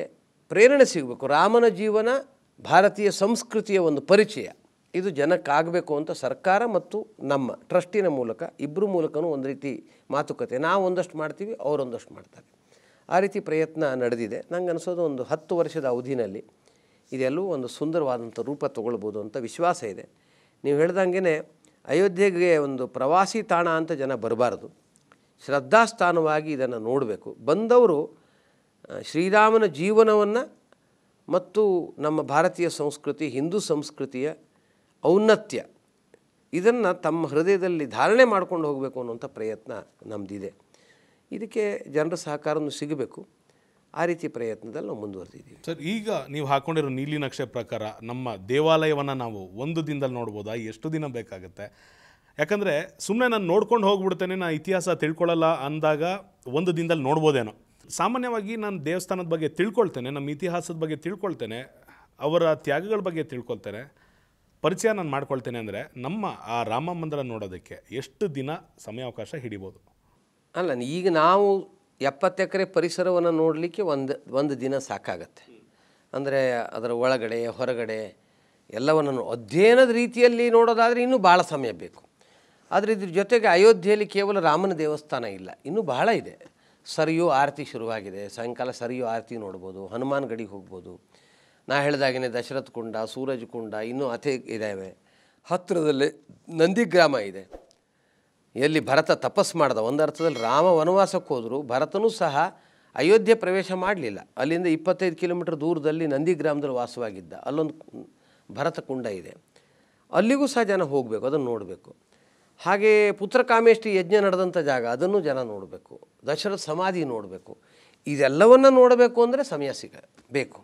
ಪ್ರೇರಣೆ ಸಿಗಬೇಕು ರಾಮನ ಜೀವನ ಭಾರತೀಯ ಸಂಸ್ಕೃತಿಯ ಒಂದು ಪರಿಚಯ ಇದು ಜನಕ್ಕಾಗಬೇಕು ಅಂತ ಸರ್ಕಾರ ಮತ್ತು ನಮ್ಮ ಟ್ರಸ್ಟಿನ ಮೂಲಕ ಇಬ್ಬರ ಮೂಲಕನೂ ಒಂದು ರೀತಿ ಮಾತುಕತೆ ನಾವು ಒಂದಷ್ಟು ಮಾಡ್ತೀವಿ ಅವರೊಂದಷ್ಟು ಮಾಡ್ತಾರೆ ಆ ರೀತಿ ಪ್ರಯತ್ನ ನಡೆದಿದೆ ನಂಗೆ ಅನಿಸೋದು ಒಂದು ಹತ್ತು ವರ್ಷದ ಅವಧಿನಲ್ಲಿ ಇದೆಲ್ಲೂ ಒಂದು ಸುಂದರವಾದಂಥ ರೂಪ ತಗೊಳ್ಬೋದು ಅಂತ ವಿಶ್ವಾಸ ಇದೆ ನೀವು ಹೇಳ್ದಂಗೆ ಅಯೋಧ್ಯೆಗೆ ಒಂದು ಪ್ರವಾಸಿ ತಾಣ ಅಂತ ಜನ ಬರಬಾರ್ದು ಶ್ರದ್ಧಾಸ್ಥಾನವಾಗಿ ಇದನ್ನು ನೋಡಬೇಕು ಬಂದವರು ಶ್ರೀರಾಮನ ಜೀವನವನ್ನು ಮತ್ತು ನಮ್ಮ ಭಾರತೀಯ ಸಂಸ್ಕೃತಿ ಹಿಂದೂ ಸಂಸ್ಕೃತಿಯ ಔನ್ನತ್ಯ ಇದನ್ನು ತಮ್ಮ ಹೃದಯದಲ್ಲಿ ಧಾರಣೆ ಮಾಡ್ಕೊಂಡು ಹೋಗಬೇಕು ಅನ್ನುವಂಥ ಪ್ರಯತ್ನ ನಮ್ಮದಿದೆ ಇದಕ್ಕೆ ಜನರ ಸಹಕಾರನೂ ಸಿಗಬೇಕು ಆ ರೀತಿ ಪ್ರಯತ್ನದಲ್ಲಿ ನಾವು ಮುಂದುವರೆದಿದ್ದೀವಿ ಸರ್ ಈಗ ನೀವು ಹಾಕೊಂಡಿರೋ ನೀಲಿ ನಕ್ಷೆ ಪ್ರಕಾರ ನಮ್ಮ ದೇವಾಲಯವನ್ನು ನಾವು ಒಂದು ದಿನದಲ್ಲಿ ನೋಡ್ಬೋದಾ ಎಷ್ಟು ದಿನ ಬೇಕಾಗುತ್ತೆ ಯಾಕಂದರೆ ಸುಮ್ಮನೆ ನಾನು ನೋಡ್ಕೊಂಡು ಹೋಗ್ಬಿಡ್ತೇನೆ ನಾನು ಇತಿಹಾಸ ತಿಳ್ಕೊಳ್ಳಲ್ಲ ಅಂದಾಗ ಒಂದು ದಿನದಲ್ಲಿ ನೋಡ್ಬೋದೇನೋ ಸಾಮಾನ್ಯವಾಗಿ ನಾನು ದೇವಸ್ಥಾನದ ಬಗ್ಗೆ ತಿಳ್ಕೊಳ್ತೇನೆ ನಮ್ಮ ಇತಿಹಾಸದ ಬಗ್ಗೆ ತಿಳ್ಕೊಳ್ತೇನೆ ಅವರ ತ್ಯಾಗಗಳ ಬಗ್ಗೆ ತಿಳ್ಕೊಳ್ತೇನೆ ಪರಿಚಯ ನಾನು ಮಾಡ್ಕೊಳ್ತೇನೆ ಅಂದರೆ ನಮ್ಮ ಆ ರಾಮ ಮಂದಿರ ನೋಡೋದಕ್ಕೆ ಎಷ್ಟು ದಿನ ಸಮಯಾವಕಾಶ ಹಿಡಿಬೋದು ಅಲ್ಲ ಈಗ ನಾವು ಎಪ್ಪತ್ತು ಎಕರೆ ಪರಿಸರವನ್ನು ನೋಡಲಿಕ್ಕೆ ಒಂದು ಒಂದು ದಿನ ಸಾಕಾಗತ್ತೆ ಅಂದರೆ ಅದರ ಒಳಗಡೆ ಹೊರಗಡೆ ಎಲ್ಲವನ್ನು ಅಧ್ಯಯನದ ರೀತಿಯಲ್ಲಿ ನೋಡೋದಾದರೆ ಇನ್ನೂ ಭಾಳ ಸಮಯ ಬೇಕು ಆದರೆ ಇದ್ರ ಜೊತೆಗೆ ಅಯೋಧ್ಯೆಯಲ್ಲಿ ಕೇವಲ ರಾಮನ ದೇವಸ್ಥಾನ ಇಲ್ಲ ಇನ್ನೂ ಬಹಳ ಇದೆ ಸರಿಯೋ ಆರತಿ ಶುರುವಾಗಿದೆ ಸಾಯಂಕಾಲ ಸರಿಯೋ ಆರತಿ ನೋಡ್ಬೋದು ಹನುಮಾನ್ ಗಡಿಗೆ ಹೋಗ್ಬೋದು ನಾ ಹೇಳಿದಾಗೇ ದಶರಥ ಕುಂಡ ಸೂರಜ್ ಕುಂಡ ಇನ್ನೂ ಅಥೆ ಇದ್ದಾವೆ ಹತ್ತಿರದಲ್ಲಿ ನಂದಿಗ್ರಾಮ ಇದೆ ಎಲ್ಲಿ ಭರತ ತಪಸ್ ಮಾಡ್ದ ಒಂದು ಅರ್ಥದಲ್ಲಿ ರಾಮ ವನವಾಸಕ್ಕೆ ಹೋದರೂ ಭರತನೂ ಸಹ ಅಯೋಧ್ಯೆ ಪ್ರವೇಶ ಮಾಡಲಿಲ್ಲ ಅಲ್ಲಿಂದ ಇಪ್ಪತ್ತೈದು ಕಿಲೋಮೀಟ್ರ್ ದೂರದಲ್ಲಿ ನಂದಿ ಗ್ರಾಮದಲ್ಲಿ ವಾಸವಾಗಿದ್ದ ಅಲ್ಲೊಂದು ಭರತ ಕುಂಡ ಇದೆ ಅಲ್ಲಿಗೂ ಸಹ ಜನ ಹೋಗಬೇಕು ಅದನ್ನು ನೋಡಬೇಕು ಹಾಗೇ ಪುತ್ರಕಾಮೇಷ್ಟಿ ಯಜ್ಞ ನಡೆದಂಥ ಜಾಗ ಅದನ್ನು ಜನ ನೋಡಬೇಕು ದಶರಥ ಸಮಾಧಿ ನೋಡಬೇಕು ಇದೆಲ್ಲವನ್ನು ನೋಡಬೇಕು ಅಂದರೆ ಸಮಯ ಸಿಗ ಬೇಕು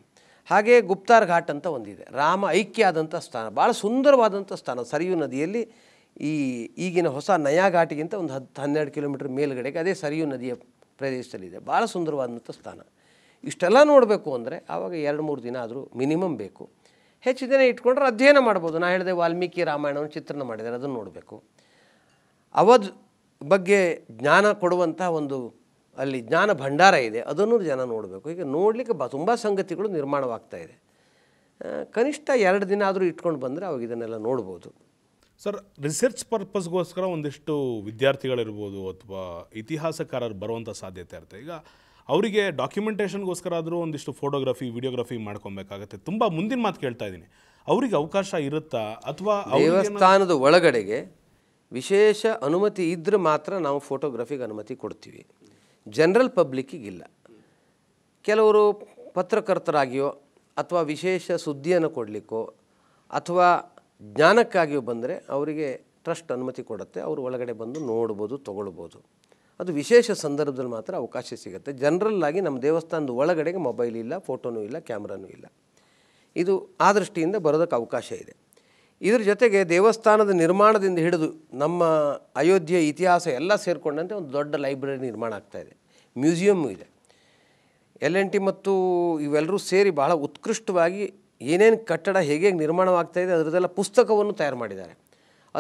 ಹಾಗೆ ಗುಪ್ತಾರ್ ಘಾಟ್ ಅಂತ ಒಂದಿದೆ ರಾಮ ಐಕ್ಯ ಆದಂಥ ಸ್ಥಾನ ಭಾಳ ಸುಂದರವಾದಂಥ ಸ್ಥಾನ ಸರಿಯು ನದಿಯಲ್ಲಿ ಈ ಈಗಿನ ಹೊಸ ನಯಾ ಘಾಟಿಗಿಂತ ಒಂದು ಹತ್ತು ಹನ್ನೆರಡು ಕಿಲೋಮೀಟ್ರ್ ಮೇಲುಗಡೆಗೆ ಅದೇ ಸರಿಯು ನದಿಯ ಪ್ರದೇಶದಲ್ಲಿದೆ ಭಾಳ ಸುಂದರವಾದಂಥ ಸ್ಥಾನ ಇಷ್ಟೆಲ್ಲ ನೋಡಬೇಕು ಅಂದರೆ ಆವಾಗ ಎರಡು ಮೂರು ದಿನ ಆದರೂ ಮಿನಿಮಮ್ ಬೇಕು ಹೆಚ್ಚು ದಿನ ಇಟ್ಕೊಂಡ್ರೆ ಅಧ್ಯಯನ ಮಾಡ್ಬೋದು ನಾ ಹೇಳಿದೆ ವಾಲ್ಮೀಕಿ ರಾಮಾಯಣವನ್ನು ಚಿತ್ರಣ ಮಾಡಿದ್ದಾರೆ ಅದನ್ನು ನೋಡಬೇಕು ಅವಧ ಬಗ್ಗೆ ಜ್ಞಾನ ಕೊಡುವಂಥ ಒಂದು ಅಲ್ಲಿ ಜ್ಞಾನ ಭಂಡಾರ ಇದೆ ಅದನ್ನು ಜನ ನೋಡಬೇಕು ಈಗ ನೋಡಲಿಕ್ಕೆ ಬ ತುಂಬ ಸಂಗತಿಗಳು ನಿರ್ಮಾಣವಾಗ್ತಾ ಇದೆ ಕನಿಷ್ಠ ಎರಡು ದಿನ ಆದರೂ ಇಟ್ಕೊಂಡು ಬಂದರೆ ಅವಾಗ ಇದನ್ನೆಲ್ಲ ನೋಡ್ಬೋದು ಸರ್ ರಿಸರ್ಚ್ ಪರ್ಪಸ್ಗೋಸ್ಕರ ಒಂದಿಷ್ಟು ವಿದ್ಯಾರ್ಥಿಗಳಿರ್ಬೋದು ಅಥವಾ ಇತಿಹಾಸಕಾರರು ಬರುವಂಥ ಸಾಧ್ಯತೆ ಇರುತ್ತೆ ಈಗ ಅವರಿಗೆ ಡಾಕ್ಯುಮೆಂಟೇಷನ್ಗೋಸ್ಕರ ಆದರೂ ಒಂದಿಷ್ಟು ಫೋಟೋಗ್ರಫಿ ವಿಡಿಯೋಗ್ರಫಿ ಮಾಡ್ಕೊಬೇಕಾಗತ್ತೆ ತುಂಬ ಮುಂದಿನ ಮಾತು ಕೇಳ್ತಾ ಇದ್ದೀನಿ ಅವರಿಗೆ ಅವಕಾಶ ಇರುತ್ತಾ ಅಥವಾ ದೇವಸ್ಥಾನದ ಒಳಗಡೆಗೆ ವಿಶೇಷ ಅನುಮತಿ ಇದ್ದರೆ ಮಾತ್ರ ನಾವು ಫೋಟೋಗ್ರಫಿಗೆ ಅನುಮತಿ ಕೊಡ್ತೀವಿ ಜನರಲ್ ಪಬ್ಲಿಕ್ಕಿಗಿಲ್ಲ ಕೆಲವರು ಪತ್ರಕರ್ತರಾಗಿಯೋ ಅಥವಾ ವಿಶೇಷ ಸುದ್ದಿಯನ್ನು ಕೊಡಲಿಕ್ಕೋ ಅಥವಾ ಜ್ಞಾನಕ್ಕಾಗಿ ಬಂದರೆ ಅವರಿಗೆ ಟ್ರಸ್ಟ್ ಅನುಮತಿ ಕೊಡುತ್ತೆ ಅವರು ಒಳಗಡೆ ಬಂದು ನೋಡ್ಬೋದು ತೊಗೊಳ್ಬೋದು ಅದು ವಿಶೇಷ ಸಂದರ್ಭದಲ್ಲಿ ಮಾತ್ರ ಅವಕಾಶ ಸಿಗುತ್ತೆ ಜನರಲ್ಲಾಗಿ ನಮ್ಮ ದೇವಸ್ಥಾನದ ಒಳಗಡೆಗೆ ಮೊಬೈಲ್ ಇಲ್ಲ ಫೋಟೋನೂ ಇಲ್ಲ ಕ್ಯಾಮ್ರಾನೂ ಇಲ್ಲ ಇದು ಆ ದೃಷ್ಟಿಯಿಂದ ಬರೋದಕ್ಕೆ ಅವಕಾಶ ಇದೆ ಇದರ ಜೊತೆಗೆ ದೇವಸ್ಥಾನದ ನಿರ್ಮಾಣದಿಂದ ಹಿಡಿದು ನಮ್ಮ ಅಯೋಧ್ಯೆ ಇತಿಹಾಸ ಎಲ್ಲ ಸೇರಿಕೊಂಡಂತೆ ಒಂದು ದೊಡ್ಡ ಲೈಬ್ರರಿ ನಿರ್ಮಾಣ ಆಗ್ತಾ ಇದೆ ಮ್ಯೂಸಿಯಮ್ಮು ಇದೆ ಎಲ್ ಎನ್ ಟಿ ಮತ್ತು ಇವೆಲ್ಲರೂ ಸೇರಿ ಬಹಳ ಉತ್ಕೃಷ್ಟವಾಗಿ ಏನೇನು ಕಟ್ಟಡ ಹೇಗೆ ನಿರ್ಮಾಣವಾಗ್ತಾ ಇದೆ ಅದರದ್ದೆಲ್ಲ ಪುಸ್ತಕವನ್ನು ತಯಾರು ಮಾಡಿದ್ದಾರೆ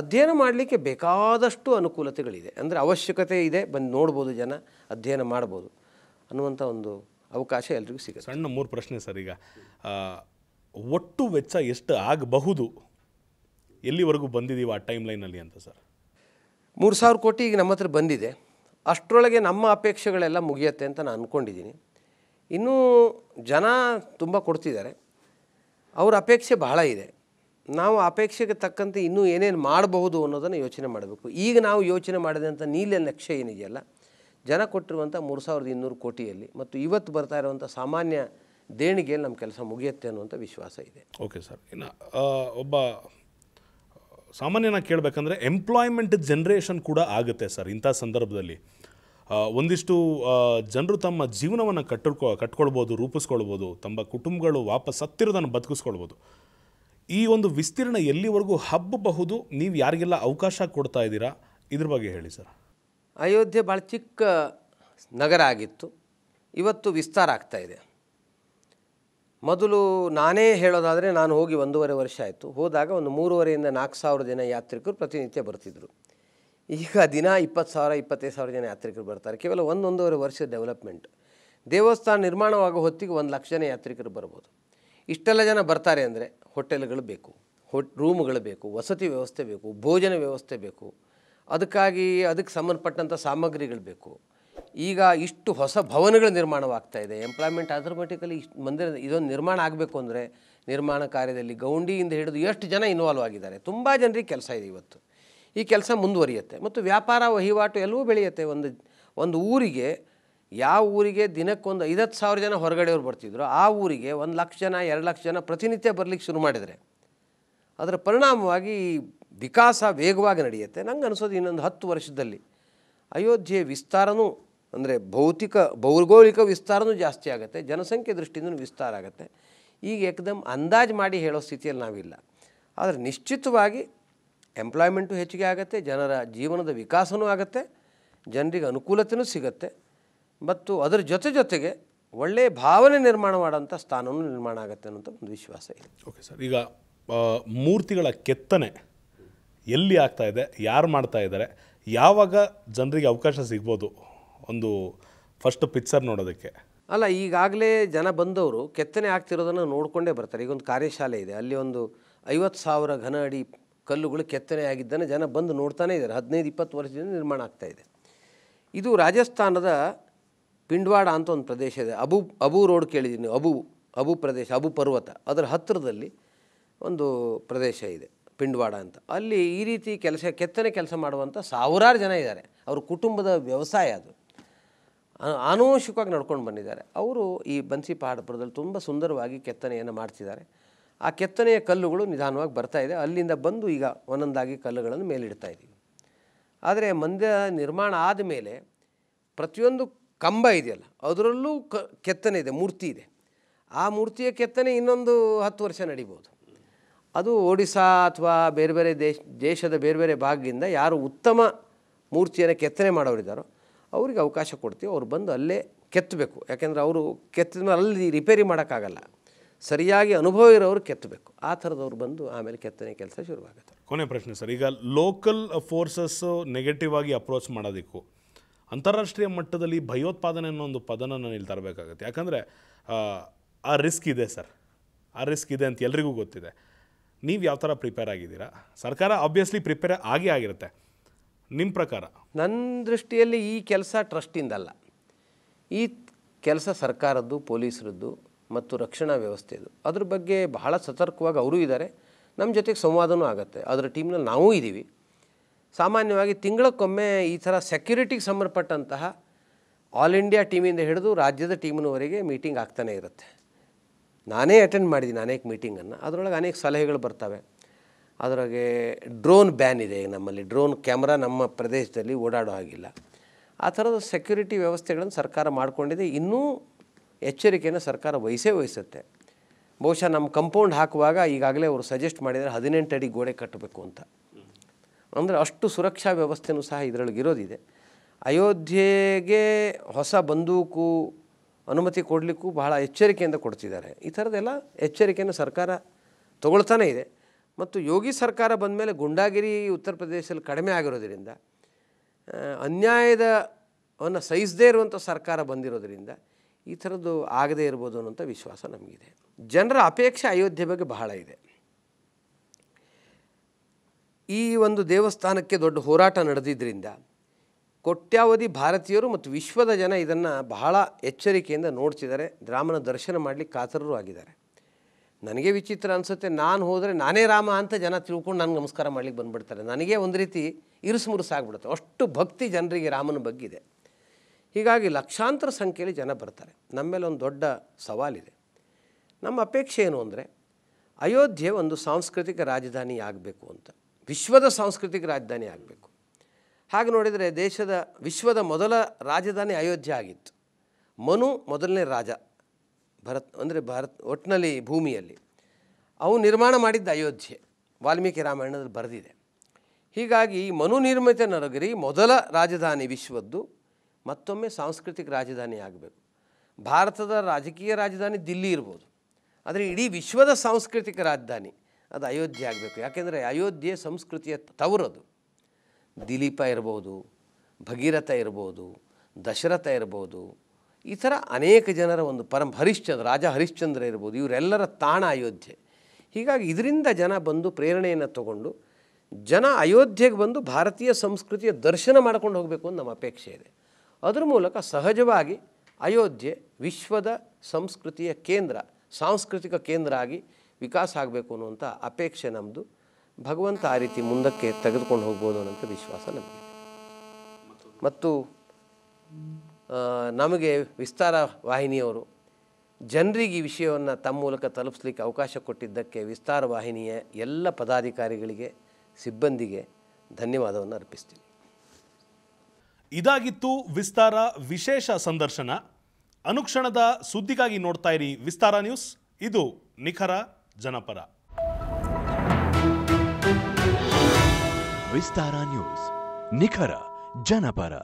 ಅಧ್ಯಯನ ಮಾಡಲಿಕ್ಕೆ ಬೇಕಾದಷ್ಟು ಅನುಕೂಲತೆಗಳಿದೆ ಅಂದರೆ ಅವಶ್ಯಕತೆ ಇದೆ ಬಂದು ನೋಡ್ಬೋದು ಜನ ಅಧ್ಯಯನ ಮಾಡ್ಬೋದು ಅನ್ನುವಂಥ ಒಂದು ಅವಕಾಶ ಎಲ್ರಿಗೂ ಸಿಗುತ್ತೆ ಸಣ್ಣ ಮೂರು ಪ್ರಶ್ನೆ ಸರ್ ಈಗ ಒಟ್ಟು ವೆಚ್ಚ ಎಷ್ಟು ಆಗಬಹುದು ಎಲ್ಲಿವರೆಗೂ ಬಂದಿದ್ದೀವಿ ಆ ಟೈಮ್ ಲೈನಲ್ಲಿ ಅಂತ ಸರ್ ಮೂರು ಸಾವಿರ ಕೋಟಿ ಈಗ ನಮ್ಮ ಹತ್ರ ಬಂದಿದೆ ಅಷ್ಟರೊಳಗೆ ನಮ್ಮ ಅಪೇಕ್ಷೆಗಳೆಲ್ಲ ಮುಗಿಯತ್ತೆ ಅಂತ ನಾನು ಅಂದ್ಕೊಂಡಿದ್ದೀನಿ ಇನ್ನೂ ಜನ ತುಂಬ ಕೊಡ್ತಿದ್ದಾರೆ ಅವ್ರ ಅಪೇಕ್ಷೆ ಬಹಳ ಇದೆ ನಾವು ಅಪೇಕ್ಷೆಗೆ ತಕ್ಕಂತೆ ಇನ್ನೂ ಏನೇನು ಮಾಡಬಹುದು ಅನ್ನೋದನ್ನು ಯೋಚನೆ ಮಾಡಬೇಕು ಈಗ ನಾವು ಯೋಚನೆ ಮಾಡಿದಂಥ ನೀಲಿಯ ನಕ್ಷೆ ಏನಿದೆಯಲ್ಲ ಜನ ಕೊಟ್ಟಿರುವಂಥ ಮೂರು ಸಾವಿರದ ಇನ್ನೂರು ಕೋಟಿಯಲ್ಲಿ ಮತ್ತು ಇವತ್ತು ಬರ್ತಾ ಇರುವಂಥ ಸಾಮಾನ್ಯ ದೇಣಿಗೆಯಲ್ಲಿ ನಮ್ಮ ಕೆಲಸ ಮುಗಿಯುತ್ತೆ ಅನ್ನುವಂಥ ವಿಶ್ವಾಸ ಇದೆ ಓಕೆ ಸರ್ ಇನ್ನು ಒಬ್ಬ ಸಾಮಾನ್ಯನ ಕೇಳಬೇಕಂದ್ರೆ ಎಂಪ್ಲಾಯ್ಮೆಂಟ್ ಜನ್ರೇಷನ್ ಕೂಡ ಆಗುತ್ತೆ ಸರ್ ಇಂಥ ಸಂದರ್ಭದಲ್ಲಿ ಒಂದಿಷ್ಟು ಜನರು ತಮ್ಮ ಜೀವನವನ್ನು ಕಟ್ಟಿರ್ಕೊ ಕಟ್ಕೊಳ್ಬೋದು ರೂಪಿಸ್ಕೊಳ್ಬೋದು ತಮ್ಮ ಕುಟುಂಬಗಳು ವಾಪಸ್ ಹತ್ತಿರೋದನ್ನು ಬದುಕಿಸ್ಕೊಳ್ಬೋದು ಈ ಒಂದು ವಿಸ್ತೀರ್ಣ ಎಲ್ಲಿವರೆಗೂ ಹಬ್ಬಬಹುದು ನೀವು ಯಾರಿಗೆಲ್ಲ ಅವಕಾಶ ಕೊಡ್ತಾ ಇದ್ದೀರಾ ಇದ್ರ ಬಗ್ಗೆ ಹೇಳಿ ಸರ್ ಅಯೋಧ್ಯೆ ಭಾಳ ಚಿಕ್ಕ ನಗರ ಆಗಿತ್ತು ಇವತ್ತು ವಿಸ್ತಾರ ಆಗ್ತಾ ಇದೆ ಮೊದಲು ನಾನೇ ಹೇಳೋದಾದರೆ ನಾನು ಹೋಗಿ ಒಂದೂವರೆ ವರ್ಷ ಆಯಿತು ಹೋದಾಗ ಒಂದು ಮೂರುವರೆಯಿಂದ ನಾಲ್ಕು ಸಾವಿರ ಜನ ಯಾತ್ರಿಕರು ಪ್ರತಿನಿತ್ಯ ಬರ್ತಿದ್ದರು ಈಗ ದಿನ ಇಪ್ಪತ್ತು ಸಾವಿರ ಇಪ್ಪತ್ತೈದು ಸಾವಿರ ಜನ ಯಾತ್ರಿಕರು ಬರ್ತಾರೆ ಕೇವಲ ಒಂದೊಂದೂವರೆ ವರ್ಷ ಡೆವಲಪ್ಮೆಂಟ್ ದೇವಸ್ಥಾನ ನಿರ್ಮಾಣವಾಗೋ ಹೊತ್ತಿಗೆ ಒಂದು ಲಕ್ಷ ಜನ ಯಾತ್ರಿಕರು ಬರ್ಬೋದು ಇಷ್ಟೆಲ್ಲ ಜನ ಬರ್ತಾರೆ ಅಂದರೆ ಹೋಟೆಲ್ಗಳು ಬೇಕು ಹೋಟ್ ರೂಮ್ಗಳು ಬೇಕು ವಸತಿ ವ್ಯವಸ್ಥೆ ಬೇಕು ಭೋಜನ ವ್ಯವಸ್ಥೆ ಬೇಕು ಅದಕ್ಕಾಗಿ ಅದಕ್ಕೆ ಸಂಬಂಧಪಟ್ಟಂಥ ಸಾಮಗ್ರಿಗಳು ಬೇಕು ಈಗ ಇಷ್ಟು ಹೊಸ ಭವನಗಳು ನಿರ್ಮಾಣವಾಗ್ತಾ ಇದೆ ಎಂಪ್ಲಾಯ್ಮೆಂಟ್ ಆಟೋಮೆಟಿಕಲಿ ಇಷ್ಟು ಮಂದಿರ ಇದೊಂದು ನಿರ್ಮಾಣ ಆಗಬೇಕು ಅಂದರೆ ನಿರ್ಮಾಣ ಕಾರ್ಯದಲ್ಲಿ ಗೌಂಡಿಯಿಂದ ಹಿಡಿದು ಎಷ್ಟು ಜನ ಇನ್ವಾಲ್ವ್ ಆಗಿದ್ದಾರೆ ತುಂಬ ಜನರಿಗೆ ಕೆಲಸ ಇದೆ ಇವತ್ತು ಈ ಕೆಲಸ ಮುಂದುವರಿಯುತ್ತೆ ಮತ್ತು ವ್ಯಾಪಾರ ವಹಿವಾಟು ಎಲ್ಲವೂ ಬೆಳೆಯುತ್ತೆ ಒಂದು ಒಂದು ಊರಿಗೆ ಯಾವ ಊರಿಗೆ ದಿನಕ್ಕೊಂದು ಐದತ್ತು ಸಾವಿರ ಜನ ಹೊರಗಡೆಯವರು ಬರ್ತಿದ್ರು ಆ ಊರಿಗೆ ಒಂದು ಲಕ್ಷ ಜನ ಎರಡು ಲಕ್ಷ ಜನ ಪ್ರತಿನಿತ್ಯ ಬರಲಿಕ್ಕೆ ಶುರು ಮಾಡಿದರೆ ಅದರ ಪರಿಣಾಮವಾಗಿ ಈ ವಿಕಾಸ ವೇಗವಾಗಿ ನಡೆಯುತ್ತೆ ನಂಗೆ ಅನಿಸೋದು ಇನ್ನೊಂದು ಹತ್ತು ವರ್ಷದಲ್ಲಿ ಅಯೋಧ್ಯೆ ವಿಸ್ತಾರನೂ ಅಂದರೆ ಭೌತಿಕ ಭೌಗೋಳಿಕ ವಿಸ್ತಾರನೂ ಜಾಸ್ತಿ ಆಗುತ್ತೆ ಜನಸಂಖ್ಯೆ ದೃಷ್ಟಿಯಿಂದ ವಿಸ್ತಾರ ಆಗುತ್ತೆ ಈಗ ಏಕದಮ್ ಅಂದಾಜು ಮಾಡಿ ಹೇಳೋ ಸ್ಥಿತಿಯಲ್ಲಿ ನಾವಿಲ್ಲ ಆದರೆ ನಿಶ್ಚಿತವಾಗಿ ಎಂಪ್ಲಾಯ್ಮೆಂಟು ಹೆಚ್ಚಿಗೆ ಆಗುತ್ತೆ ಜನರ ಜೀವನದ ವಿಕಾಸವೂ ಆಗುತ್ತೆ ಜನರಿಗೆ ಅನುಕೂಲತೆಯೂ ಸಿಗತ್ತೆ ಮತ್ತು ಅದರ ಜೊತೆ ಜೊತೆಗೆ ಒಳ್ಳೆಯ ಭಾವನೆ ನಿರ್ಮಾಣ ಮಾಡೋಂಥ ಸ್ಥಾನವೂ ನಿರ್ಮಾಣ ಆಗುತ್ತೆ ಅನ್ನೋಂಥ ಒಂದು ವಿಶ್ವಾಸ ಇದೆ ಓಕೆ ಸರ್ ಈಗ ಮೂರ್ತಿಗಳ ಕೆತ್ತನೆ ಎಲ್ಲಿ ಆಗ್ತಾ ಇದೆ ಯಾರು ಮಾಡ್ತಾ ಇದ್ದಾರೆ ಯಾವಾಗ ಜನರಿಗೆ ಅವಕಾಶ ಸಿಗ್ಬೋದು ಒಂದು ಫಸ್ಟ್ ಪಿಕ್ಚರ್ ನೋಡೋದಕ್ಕೆ ಅಲ್ಲ ಈಗಾಗಲೇ ಜನ ಬಂದವರು ಕೆತ್ತನೆ ಆಗ್ತಿರೋದನ್ನು ನೋಡಿಕೊಂಡೇ ಬರ್ತಾರೆ ಈಗ ಒಂದು ಕಾರ್ಯಶಾಲೆ ಇದೆ ಅಲ್ಲಿ ಒಂದು ಐವತ್ತು ಸಾವಿರ ಘನ ಅಡಿ ಕಲ್ಲುಗಳು ಕೆತ್ತನೆಯಾಗಿದ್ದನ್ನು ಜನ ಬಂದು ನೋಡ್ತಾನೇ ಇದ್ದಾರೆ ಹದಿನೈದು ಇಪ್ಪತ್ತು ವರ್ಷದಿಂದ ನಿರ್ಮಾಣ ಆಗ್ತಾ ಇದೆ ಇದು ರಾಜಸ್ಥಾನದ ಪಿಂಡ್ವಾಡ ಅಂತ ಒಂದು ಪ್ರದೇಶ ಇದೆ ಅಬು ಅಬು ರೋಡ್ ಕೇಳಿದ್ದೀನಿ ಅಬು ಅಬು ಪ್ರದೇಶ ಅಬು ಪರ್ವತ ಅದರ ಹತ್ತಿರದಲ್ಲಿ ಒಂದು ಪ್ರದೇಶ ಇದೆ ಪಿಂಡ್ವಾಡ ಅಂತ ಅಲ್ಲಿ ಈ ರೀತಿ ಕೆಲಸ ಕೆತ್ತನೆ ಕೆಲಸ ಮಾಡುವಂಥ ಸಾವಿರಾರು ಜನ ಇದ್ದಾರೆ ಅವ್ರ ಕುಟುಂಬದ ವ್ಯವಸಾಯ ಅದು ಆನುವಂಶಿಕವಾಗಿ ನಡ್ಕೊಂಡು ಬಂದಿದ್ದಾರೆ ಅವರು ಈ ಬನ್ಸಿ ಪಹಾಡಪುರದಲ್ಲಿ ತುಂಬ ಸುಂದರವಾಗಿ ಕೆತ್ತನೆಯನ್ನು ಮಾಡ್ತಿದ್ದಾರೆ ಆ ಕೆತ್ತನೆಯ ಕಲ್ಲುಗಳು ನಿಧಾನವಾಗಿ ಬರ್ತಾ ಇದೆ ಅಲ್ಲಿಂದ ಬಂದು ಈಗ ಒಂದೊಂದಾಗಿ ಕಲ್ಲುಗಳನ್ನು ಮೇಲಿಡ್ತಾ ಇದ್ದೀವಿ ಆದರೆ ಮಂದಿರ ನಿರ್ಮಾಣ ಆದ ಮೇಲೆ ಪ್ರತಿಯೊಂದು ಕಂಬ ಇದೆಯಲ್ಲ ಅದರಲ್ಲೂ ಕ ಕೆತ್ತನೆ ಇದೆ ಮೂರ್ತಿ ಇದೆ ಆ ಮೂರ್ತಿಯ ಕೆತ್ತನೆ ಇನ್ನೊಂದು ಹತ್ತು ವರ್ಷ ನಡಿಬೋದು ಅದು ಒಡಿಸಾ ಅಥವಾ ಬೇರೆ ಬೇರೆ ದೇಶ ದೇಶದ ಬೇರೆ ಬೇರೆ ಭಾಗದಿಂದ ಯಾರು ಉತ್ತಮ ಮೂರ್ತಿಯನ್ನು ಕೆತ್ತನೆ ಮಾಡೋರಿದ್ದಾರೋ ಅವರಿಗೆ ಅವಕಾಶ ಕೊಡ್ತೀವಿ ಅವ್ರು ಬಂದು ಅಲ್ಲೇ ಕೆತ್ತಬೇಕು ಯಾಕೆಂದರೆ ಅವರು ಕೆತ್ತಿದ ಮೇಲೆ ಅಲ್ಲಿ ರಿಪೇರಿ ಮಾಡೋಕ್ಕಾಗಲ್ಲ ಸರಿಯಾಗಿ ಅನುಭವ ಇರೋರು ಕೆತ್ತಬೇಕು ಆ ಥರದವ್ರು ಬಂದು ಆಮೇಲೆ ಕೆತ್ತನೆ ಕೆಲಸ ಶುರುವಾಗುತ್ತೆ ಕೊನೆ ಪ್ರಶ್ನೆ ಸರ್ ಈಗ ಲೋಕಲ್ ಫೋರ್ಸಸ್ಸು ನೆಗೆಟಿವ್ ಆಗಿ ಅಪ್ರೋಚ್ ಮಾಡೋದಕ್ಕೂ ಅಂತಾರಾಷ್ಟ್ರೀಯ ಮಟ್ಟದಲ್ಲಿ ಭಯೋತ್ಪಾದನೆ ಅನ್ನೋ ಒಂದು ಪದನ ನಾನು ಇಲ್ಲಿ ತರಬೇಕಾಗುತ್ತೆ ಯಾಕಂದರೆ ಆ ರಿಸ್ಕ್ ಇದೆ ಸರ್ ಆ ರಿಸ್ಕ್ ಇದೆ ಅಂತ ಎಲ್ರಿಗೂ ಗೊತ್ತಿದೆ ನೀವು ಯಾವ ಥರ ಪ್ರಿಪೇರ್ ಆಗಿದ್ದೀರಾ ಸರ್ಕಾರ ಆಬ್ವಿಯಸ್ಲಿ ಪ್ರಿಪೇರ್ ಆಗೇ ಆಗಿರುತ್ತೆ ನಿಮ್ಮ ಪ್ರಕಾರ ನನ್ನ ದೃಷ್ಟಿಯಲ್ಲಿ ಈ ಕೆಲಸ ಟ್ರಸ್ಟಿಂದಲ್ಲ ಈ ಕೆಲಸ ಸರ್ಕಾರದ್ದು ಪೊಲೀಸರದ್ದು ಮತ್ತು ರಕ್ಷಣಾ ವ್ಯವಸ್ಥೆ ಅದ್ರ ಬಗ್ಗೆ ಬಹಳ ಸತರ್ಕವಾಗಿ ಅವರೂ ಇದ್ದಾರೆ ನಮ್ಮ ಜೊತೆಗೆ ಸಂವಾದವೂ ಆಗುತ್ತೆ ಅದರ ಟೀಮ್ನಲ್ಲಿ ನಾವೂ ಇದ್ದೀವಿ ಸಾಮಾನ್ಯವಾಗಿ ತಿಂಗಳಕ್ಕೊಮ್ಮೆ ಈ ಥರ ಸೆಕ್ಯೂರಿಟಿಗೆ ಸಂಬಂಧಪಟ್ಟಂತಹ ಆಲ್ ಇಂಡಿಯಾ ಟೀಮಿಂದ ಹಿಡಿದು ರಾಜ್ಯದ ಟೀಮಿನವರೆಗೆ ಮೀಟಿಂಗ್ ಆಗ್ತಾನೇ ಇರುತ್ತೆ ನಾನೇ ಅಟೆಂಡ್ ಮಾಡಿದ್ದೀನಿ ಅನೇಕ ಮೀಟಿಂಗನ್ನು ಅದರೊಳಗೆ ಅನೇಕ ಸಲಹೆಗಳು ಬರ್ತವೆ ಅದರೊಳಗೆ ಡ್ರೋನ್ ಬ್ಯಾನ್ ಇದೆ ನಮ್ಮಲ್ಲಿ ಡ್ರೋನ್ ಕ್ಯಾಮ್ರಾ ನಮ್ಮ ಪ್ರದೇಶದಲ್ಲಿ ಓಡಾಡೋ ಹಾಗಿಲ್ಲ ಆ ಥರದ ಸೆಕ್ಯುರಿಟಿ ವ್ಯವಸ್ಥೆಗಳನ್ನು ಸರ್ಕಾರ ಮಾಡಿಕೊಂಡಿದೆ ಇನ್ನೂ ಎಚ್ಚರಿಕೆಯನ್ನು ಸರ್ಕಾರ ವಹಿಸೇ ವಹಿಸುತ್ತೆ ಬಹುಶಃ ನಮ್ಮ ಕಂಪೌಂಡ್ ಹಾಕುವಾಗ ಈಗಾಗಲೇ ಅವರು ಸಜೆಸ್ಟ್ ಮಾಡಿದರೆ ಹದಿನೆಂಟು ಅಡಿ ಗೋಡೆ ಕಟ್ಟಬೇಕು ಅಂತ ಅಂದರೆ ಅಷ್ಟು ಸುರಕ್ಷಾ ವ್ಯವಸ್ಥೆಯೂ ಸಹ ಇದರೊಳಗೆ ಇರೋದಿದೆ ಅಯೋಧ್ಯೆಗೆ ಹೊಸ ಬಂದೂಕು ಅನುಮತಿ ಕೊಡಲಿಕ್ಕೂ ಬಹಳ ಎಚ್ಚರಿಕೆಯಿಂದ ಕೊಡ್ತಿದ್ದಾರೆ ಈ ಥರದ್ದೆಲ್ಲ ಎಚ್ಚರಿಕೆಯನ್ನು ಸರ್ಕಾರ ತಗೊಳ್ತಾನೇ ಇದೆ ಮತ್ತು ಯೋಗಿ ಸರ್ಕಾರ ಬಂದ ಮೇಲೆ ಗುಂಡಾಗಿರಿ ಉತ್ತರ ಪ್ರದೇಶದಲ್ಲಿ ಕಡಿಮೆ ಆಗಿರೋದ್ರಿಂದ ಅನ್ಯಾಯದ ಅವನ್ನು ಸಹಿಸದೇ ಇರುವಂಥ ಸರ್ಕಾರ ಬಂದಿರೋದರಿಂದ ಈ ಥರದ್ದು ಆಗದೇ ಇರ್ಬೋದು ಅನ್ನೋಂಥ ವಿಶ್ವಾಸ ನಮಗಿದೆ ಜನರ ಅಪೇಕ್ಷೆ ಅಯೋಧ್ಯೆ ಬಗ್ಗೆ ಬಹಳ ಇದೆ ಈ ಒಂದು ದೇವಸ್ಥಾನಕ್ಕೆ ದೊಡ್ಡ ಹೋರಾಟ ನಡೆದಿದ್ದರಿಂದ ಕೋಟ್ಯಾವಧಿ ಭಾರತೀಯರು ಮತ್ತು ವಿಶ್ವದ ಜನ ಇದನ್ನು ಬಹಳ ಎಚ್ಚರಿಕೆಯಿಂದ ನೋಡ್ತಿದ್ದಾರೆ ರಾಮನ ದರ್ಶನ ಮಾಡಲಿಕ್ಕೆ ಕಾತರರು ಆಗಿದ್ದಾರೆ ನನಗೆ ವಿಚಿತ್ರ ಅನಿಸುತ್ತೆ ನಾನು ಹೋದರೆ ನಾನೇ ರಾಮ ಅಂತ ಜನ ತಿಳ್ಕೊಂಡು ನನಗೆ ನಮಸ್ಕಾರ ಮಾಡಲಿಕ್ಕೆ ಬಂದುಬಿಡ್ತಾರೆ ನನಗೆ ಒಂದು ರೀತಿ ಇರುಸು ಮುರುಸಾಗ್ಬಿಡುತ್ತೆ ಅಷ್ಟು ಭಕ್ತಿ ಜನರಿಗೆ ರಾಮನ ಬಗ್ಗಿದೆ ಹೀಗಾಗಿ ಲಕ್ಷಾಂತರ ಸಂಖ್ಯೆಯಲ್ಲಿ ಜನ ಬರ್ತಾರೆ ನಮ್ಮೇಲೆ ಒಂದು ದೊಡ್ಡ ಸವಾಲಿದೆ ನಮ್ಮ ಅಪೇಕ್ಷೆ ಏನು ಅಂದರೆ ಅಯೋಧ್ಯೆ ಒಂದು ಸಾಂಸ್ಕೃತಿಕ ರಾಜಧಾನಿ ಆಗಬೇಕು ಅಂತ ವಿಶ್ವದ ಸಾಂಸ್ಕೃತಿಕ ರಾಜಧಾನಿ ಆಗಬೇಕು ಹಾಗೆ ನೋಡಿದರೆ ದೇಶದ ವಿಶ್ವದ ಮೊದಲ ರಾಜಧಾನಿ ಅಯೋಧ್ಯೆ ಆಗಿತ್ತು ಮನು ಮೊದಲನೇ ರಾಜ ಭರತ್ ಅಂದರೆ ಭರತ್ ಒಟ್ಟಿನಲ್ಲಿ ಭೂಮಿಯಲ್ಲಿ ಅವು ನಿರ್ಮಾಣ ಮಾಡಿದ್ದ ಅಯೋಧ್ಯೆ ವಾಲ್ಮೀಕಿ ರಾಮಾಯಣದಲ್ಲಿ ಬರೆದಿದೆ ಹೀಗಾಗಿ ಮನು ನಿರ್ಮಿತ ನಗರಿ ಮೊದಲ ರಾಜಧಾನಿ ವಿಶ್ವದ್ದು ಮತ್ತೊಮ್ಮೆ ಸಾಂಸ್ಕೃತಿಕ ರಾಜಧಾನಿ ಆಗಬೇಕು ಭಾರತದ ರಾಜಕೀಯ ರಾಜಧಾನಿ ದಿಲ್ಲಿ ಇರ್ಬೋದು ಆದರೆ ಇಡೀ ವಿಶ್ವದ ಸಾಂಸ್ಕೃತಿಕ ರಾಜಧಾನಿ ಅದು ಅಯೋಧ್ಯೆ ಆಗಬೇಕು ಯಾಕೆಂದರೆ ಅಯೋಧ್ಯೆ ಸಂಸ್ಕೃತಿಯ ತವರದು ದಿಲೀಪ ಇರ್ಬೋದು ಭಗೀರಥ ಇರ್ಬೋದು ದಶರಥ ಇರ್ಬೋದು ಈ ಥರ ಅನೇಕ ಜನರ ಒಂದು ಪರಂ ಹರಿಶ್ಚಂದ್ರ ರಾಜ ಹರಿಶ್ಚಂದ್ರ ಇರ್ಬೋದು ಇವರೆಲ್ಲರ ತಾಣ ಅಯೋಧ್ಯೆ ಹೀಗಾಗಿ ಇದರಿಂದ ಜನ ಬಂದು ಪ್ರೇರಣೆಯನ್ನು ತಗೊಂಡು ಜನ ಅಯೋಧ್ಯೆಗೆ ಬಂದು ಭಾರತೀಯ ಸಂಸ್ಕೃತಿಯ ದರ್ಶನ ಮಾಡ್ಕೊಂಡು ಹೋಗಬೇಕು ಅಂತ ನಮ್ಮ ಅಪೇಕ್ಷೆ ಇದೆ ಅದರ ಮೂಲಕ ಸಹಜವಾಗಿ ಅಯೋಧ್ಯೆ ವಿಶ್ವದ ಸಂಸ್ಕೃತಿಯ ಕೇಂದ್ರ ಸಾಂಸ್ಕೃತಿಕ ಕೇಂದ್ರ ಆಗಿ ವಿಕಾಸ ಆಗಬೇಕು ಅನ್ನುವಂಥ ಅಪೇಕ್ಷೆ ನಮ್ಮದು ಭಗವಂತ ಆ ರೀತಿ ಮುಂದಕ್ಕೆ ತೆಗೆದುಕೊಂಡು ಹೋಗ್ಬೋದು ಅನ್ನೋಂಥ ವಿಶ್ವಾಸ ನಮಗೆ ಮತ್ತು ನಮಗೆ ವಿಸ್ತಾರ ವಾಹಿನಿಯವರು ಜನರಿಗೆ ಈ ವಿಷಯವನ್ನು ತಮ್ಮ ಮೂಲಕ ತಲುಪಿಸ್ಲಿಕ್ಕೆ ಅವಕಾಶ ಕೊಟ್ಟಿದ್ದಕ್ಕೆ ವಿಸ್ತಾರ ವಾಹಿನಿಯ ಎಲ್ಲ ಪದಾಧಿಕಾರಿಗಳಿಗೆ ಸಿಬ್ಬಂದಿಗೆ ಧನ್ಯವಾದವನ್ನು ಅರ್ಪಿಸ್ತೀನಿ ಇದಾಗಿತ್ತು ವಿಸ್ತಾರ ವಿಶೇಷ ಸಂದರ್ಶನ ಅನುಕ್ಷಣದ ಸುದ್ದಿಗಾಗಿ ನೋಡ್ತಾ ಇರಿ ವಿಸ್ತಾರ ನ್ಯೂಸ್ ಇದು ನಿಖರ ಜನಪರ ವಿಸ್ತಾರ ನ್ಯೂಸ್ ನಿಖರ ಜನಪರ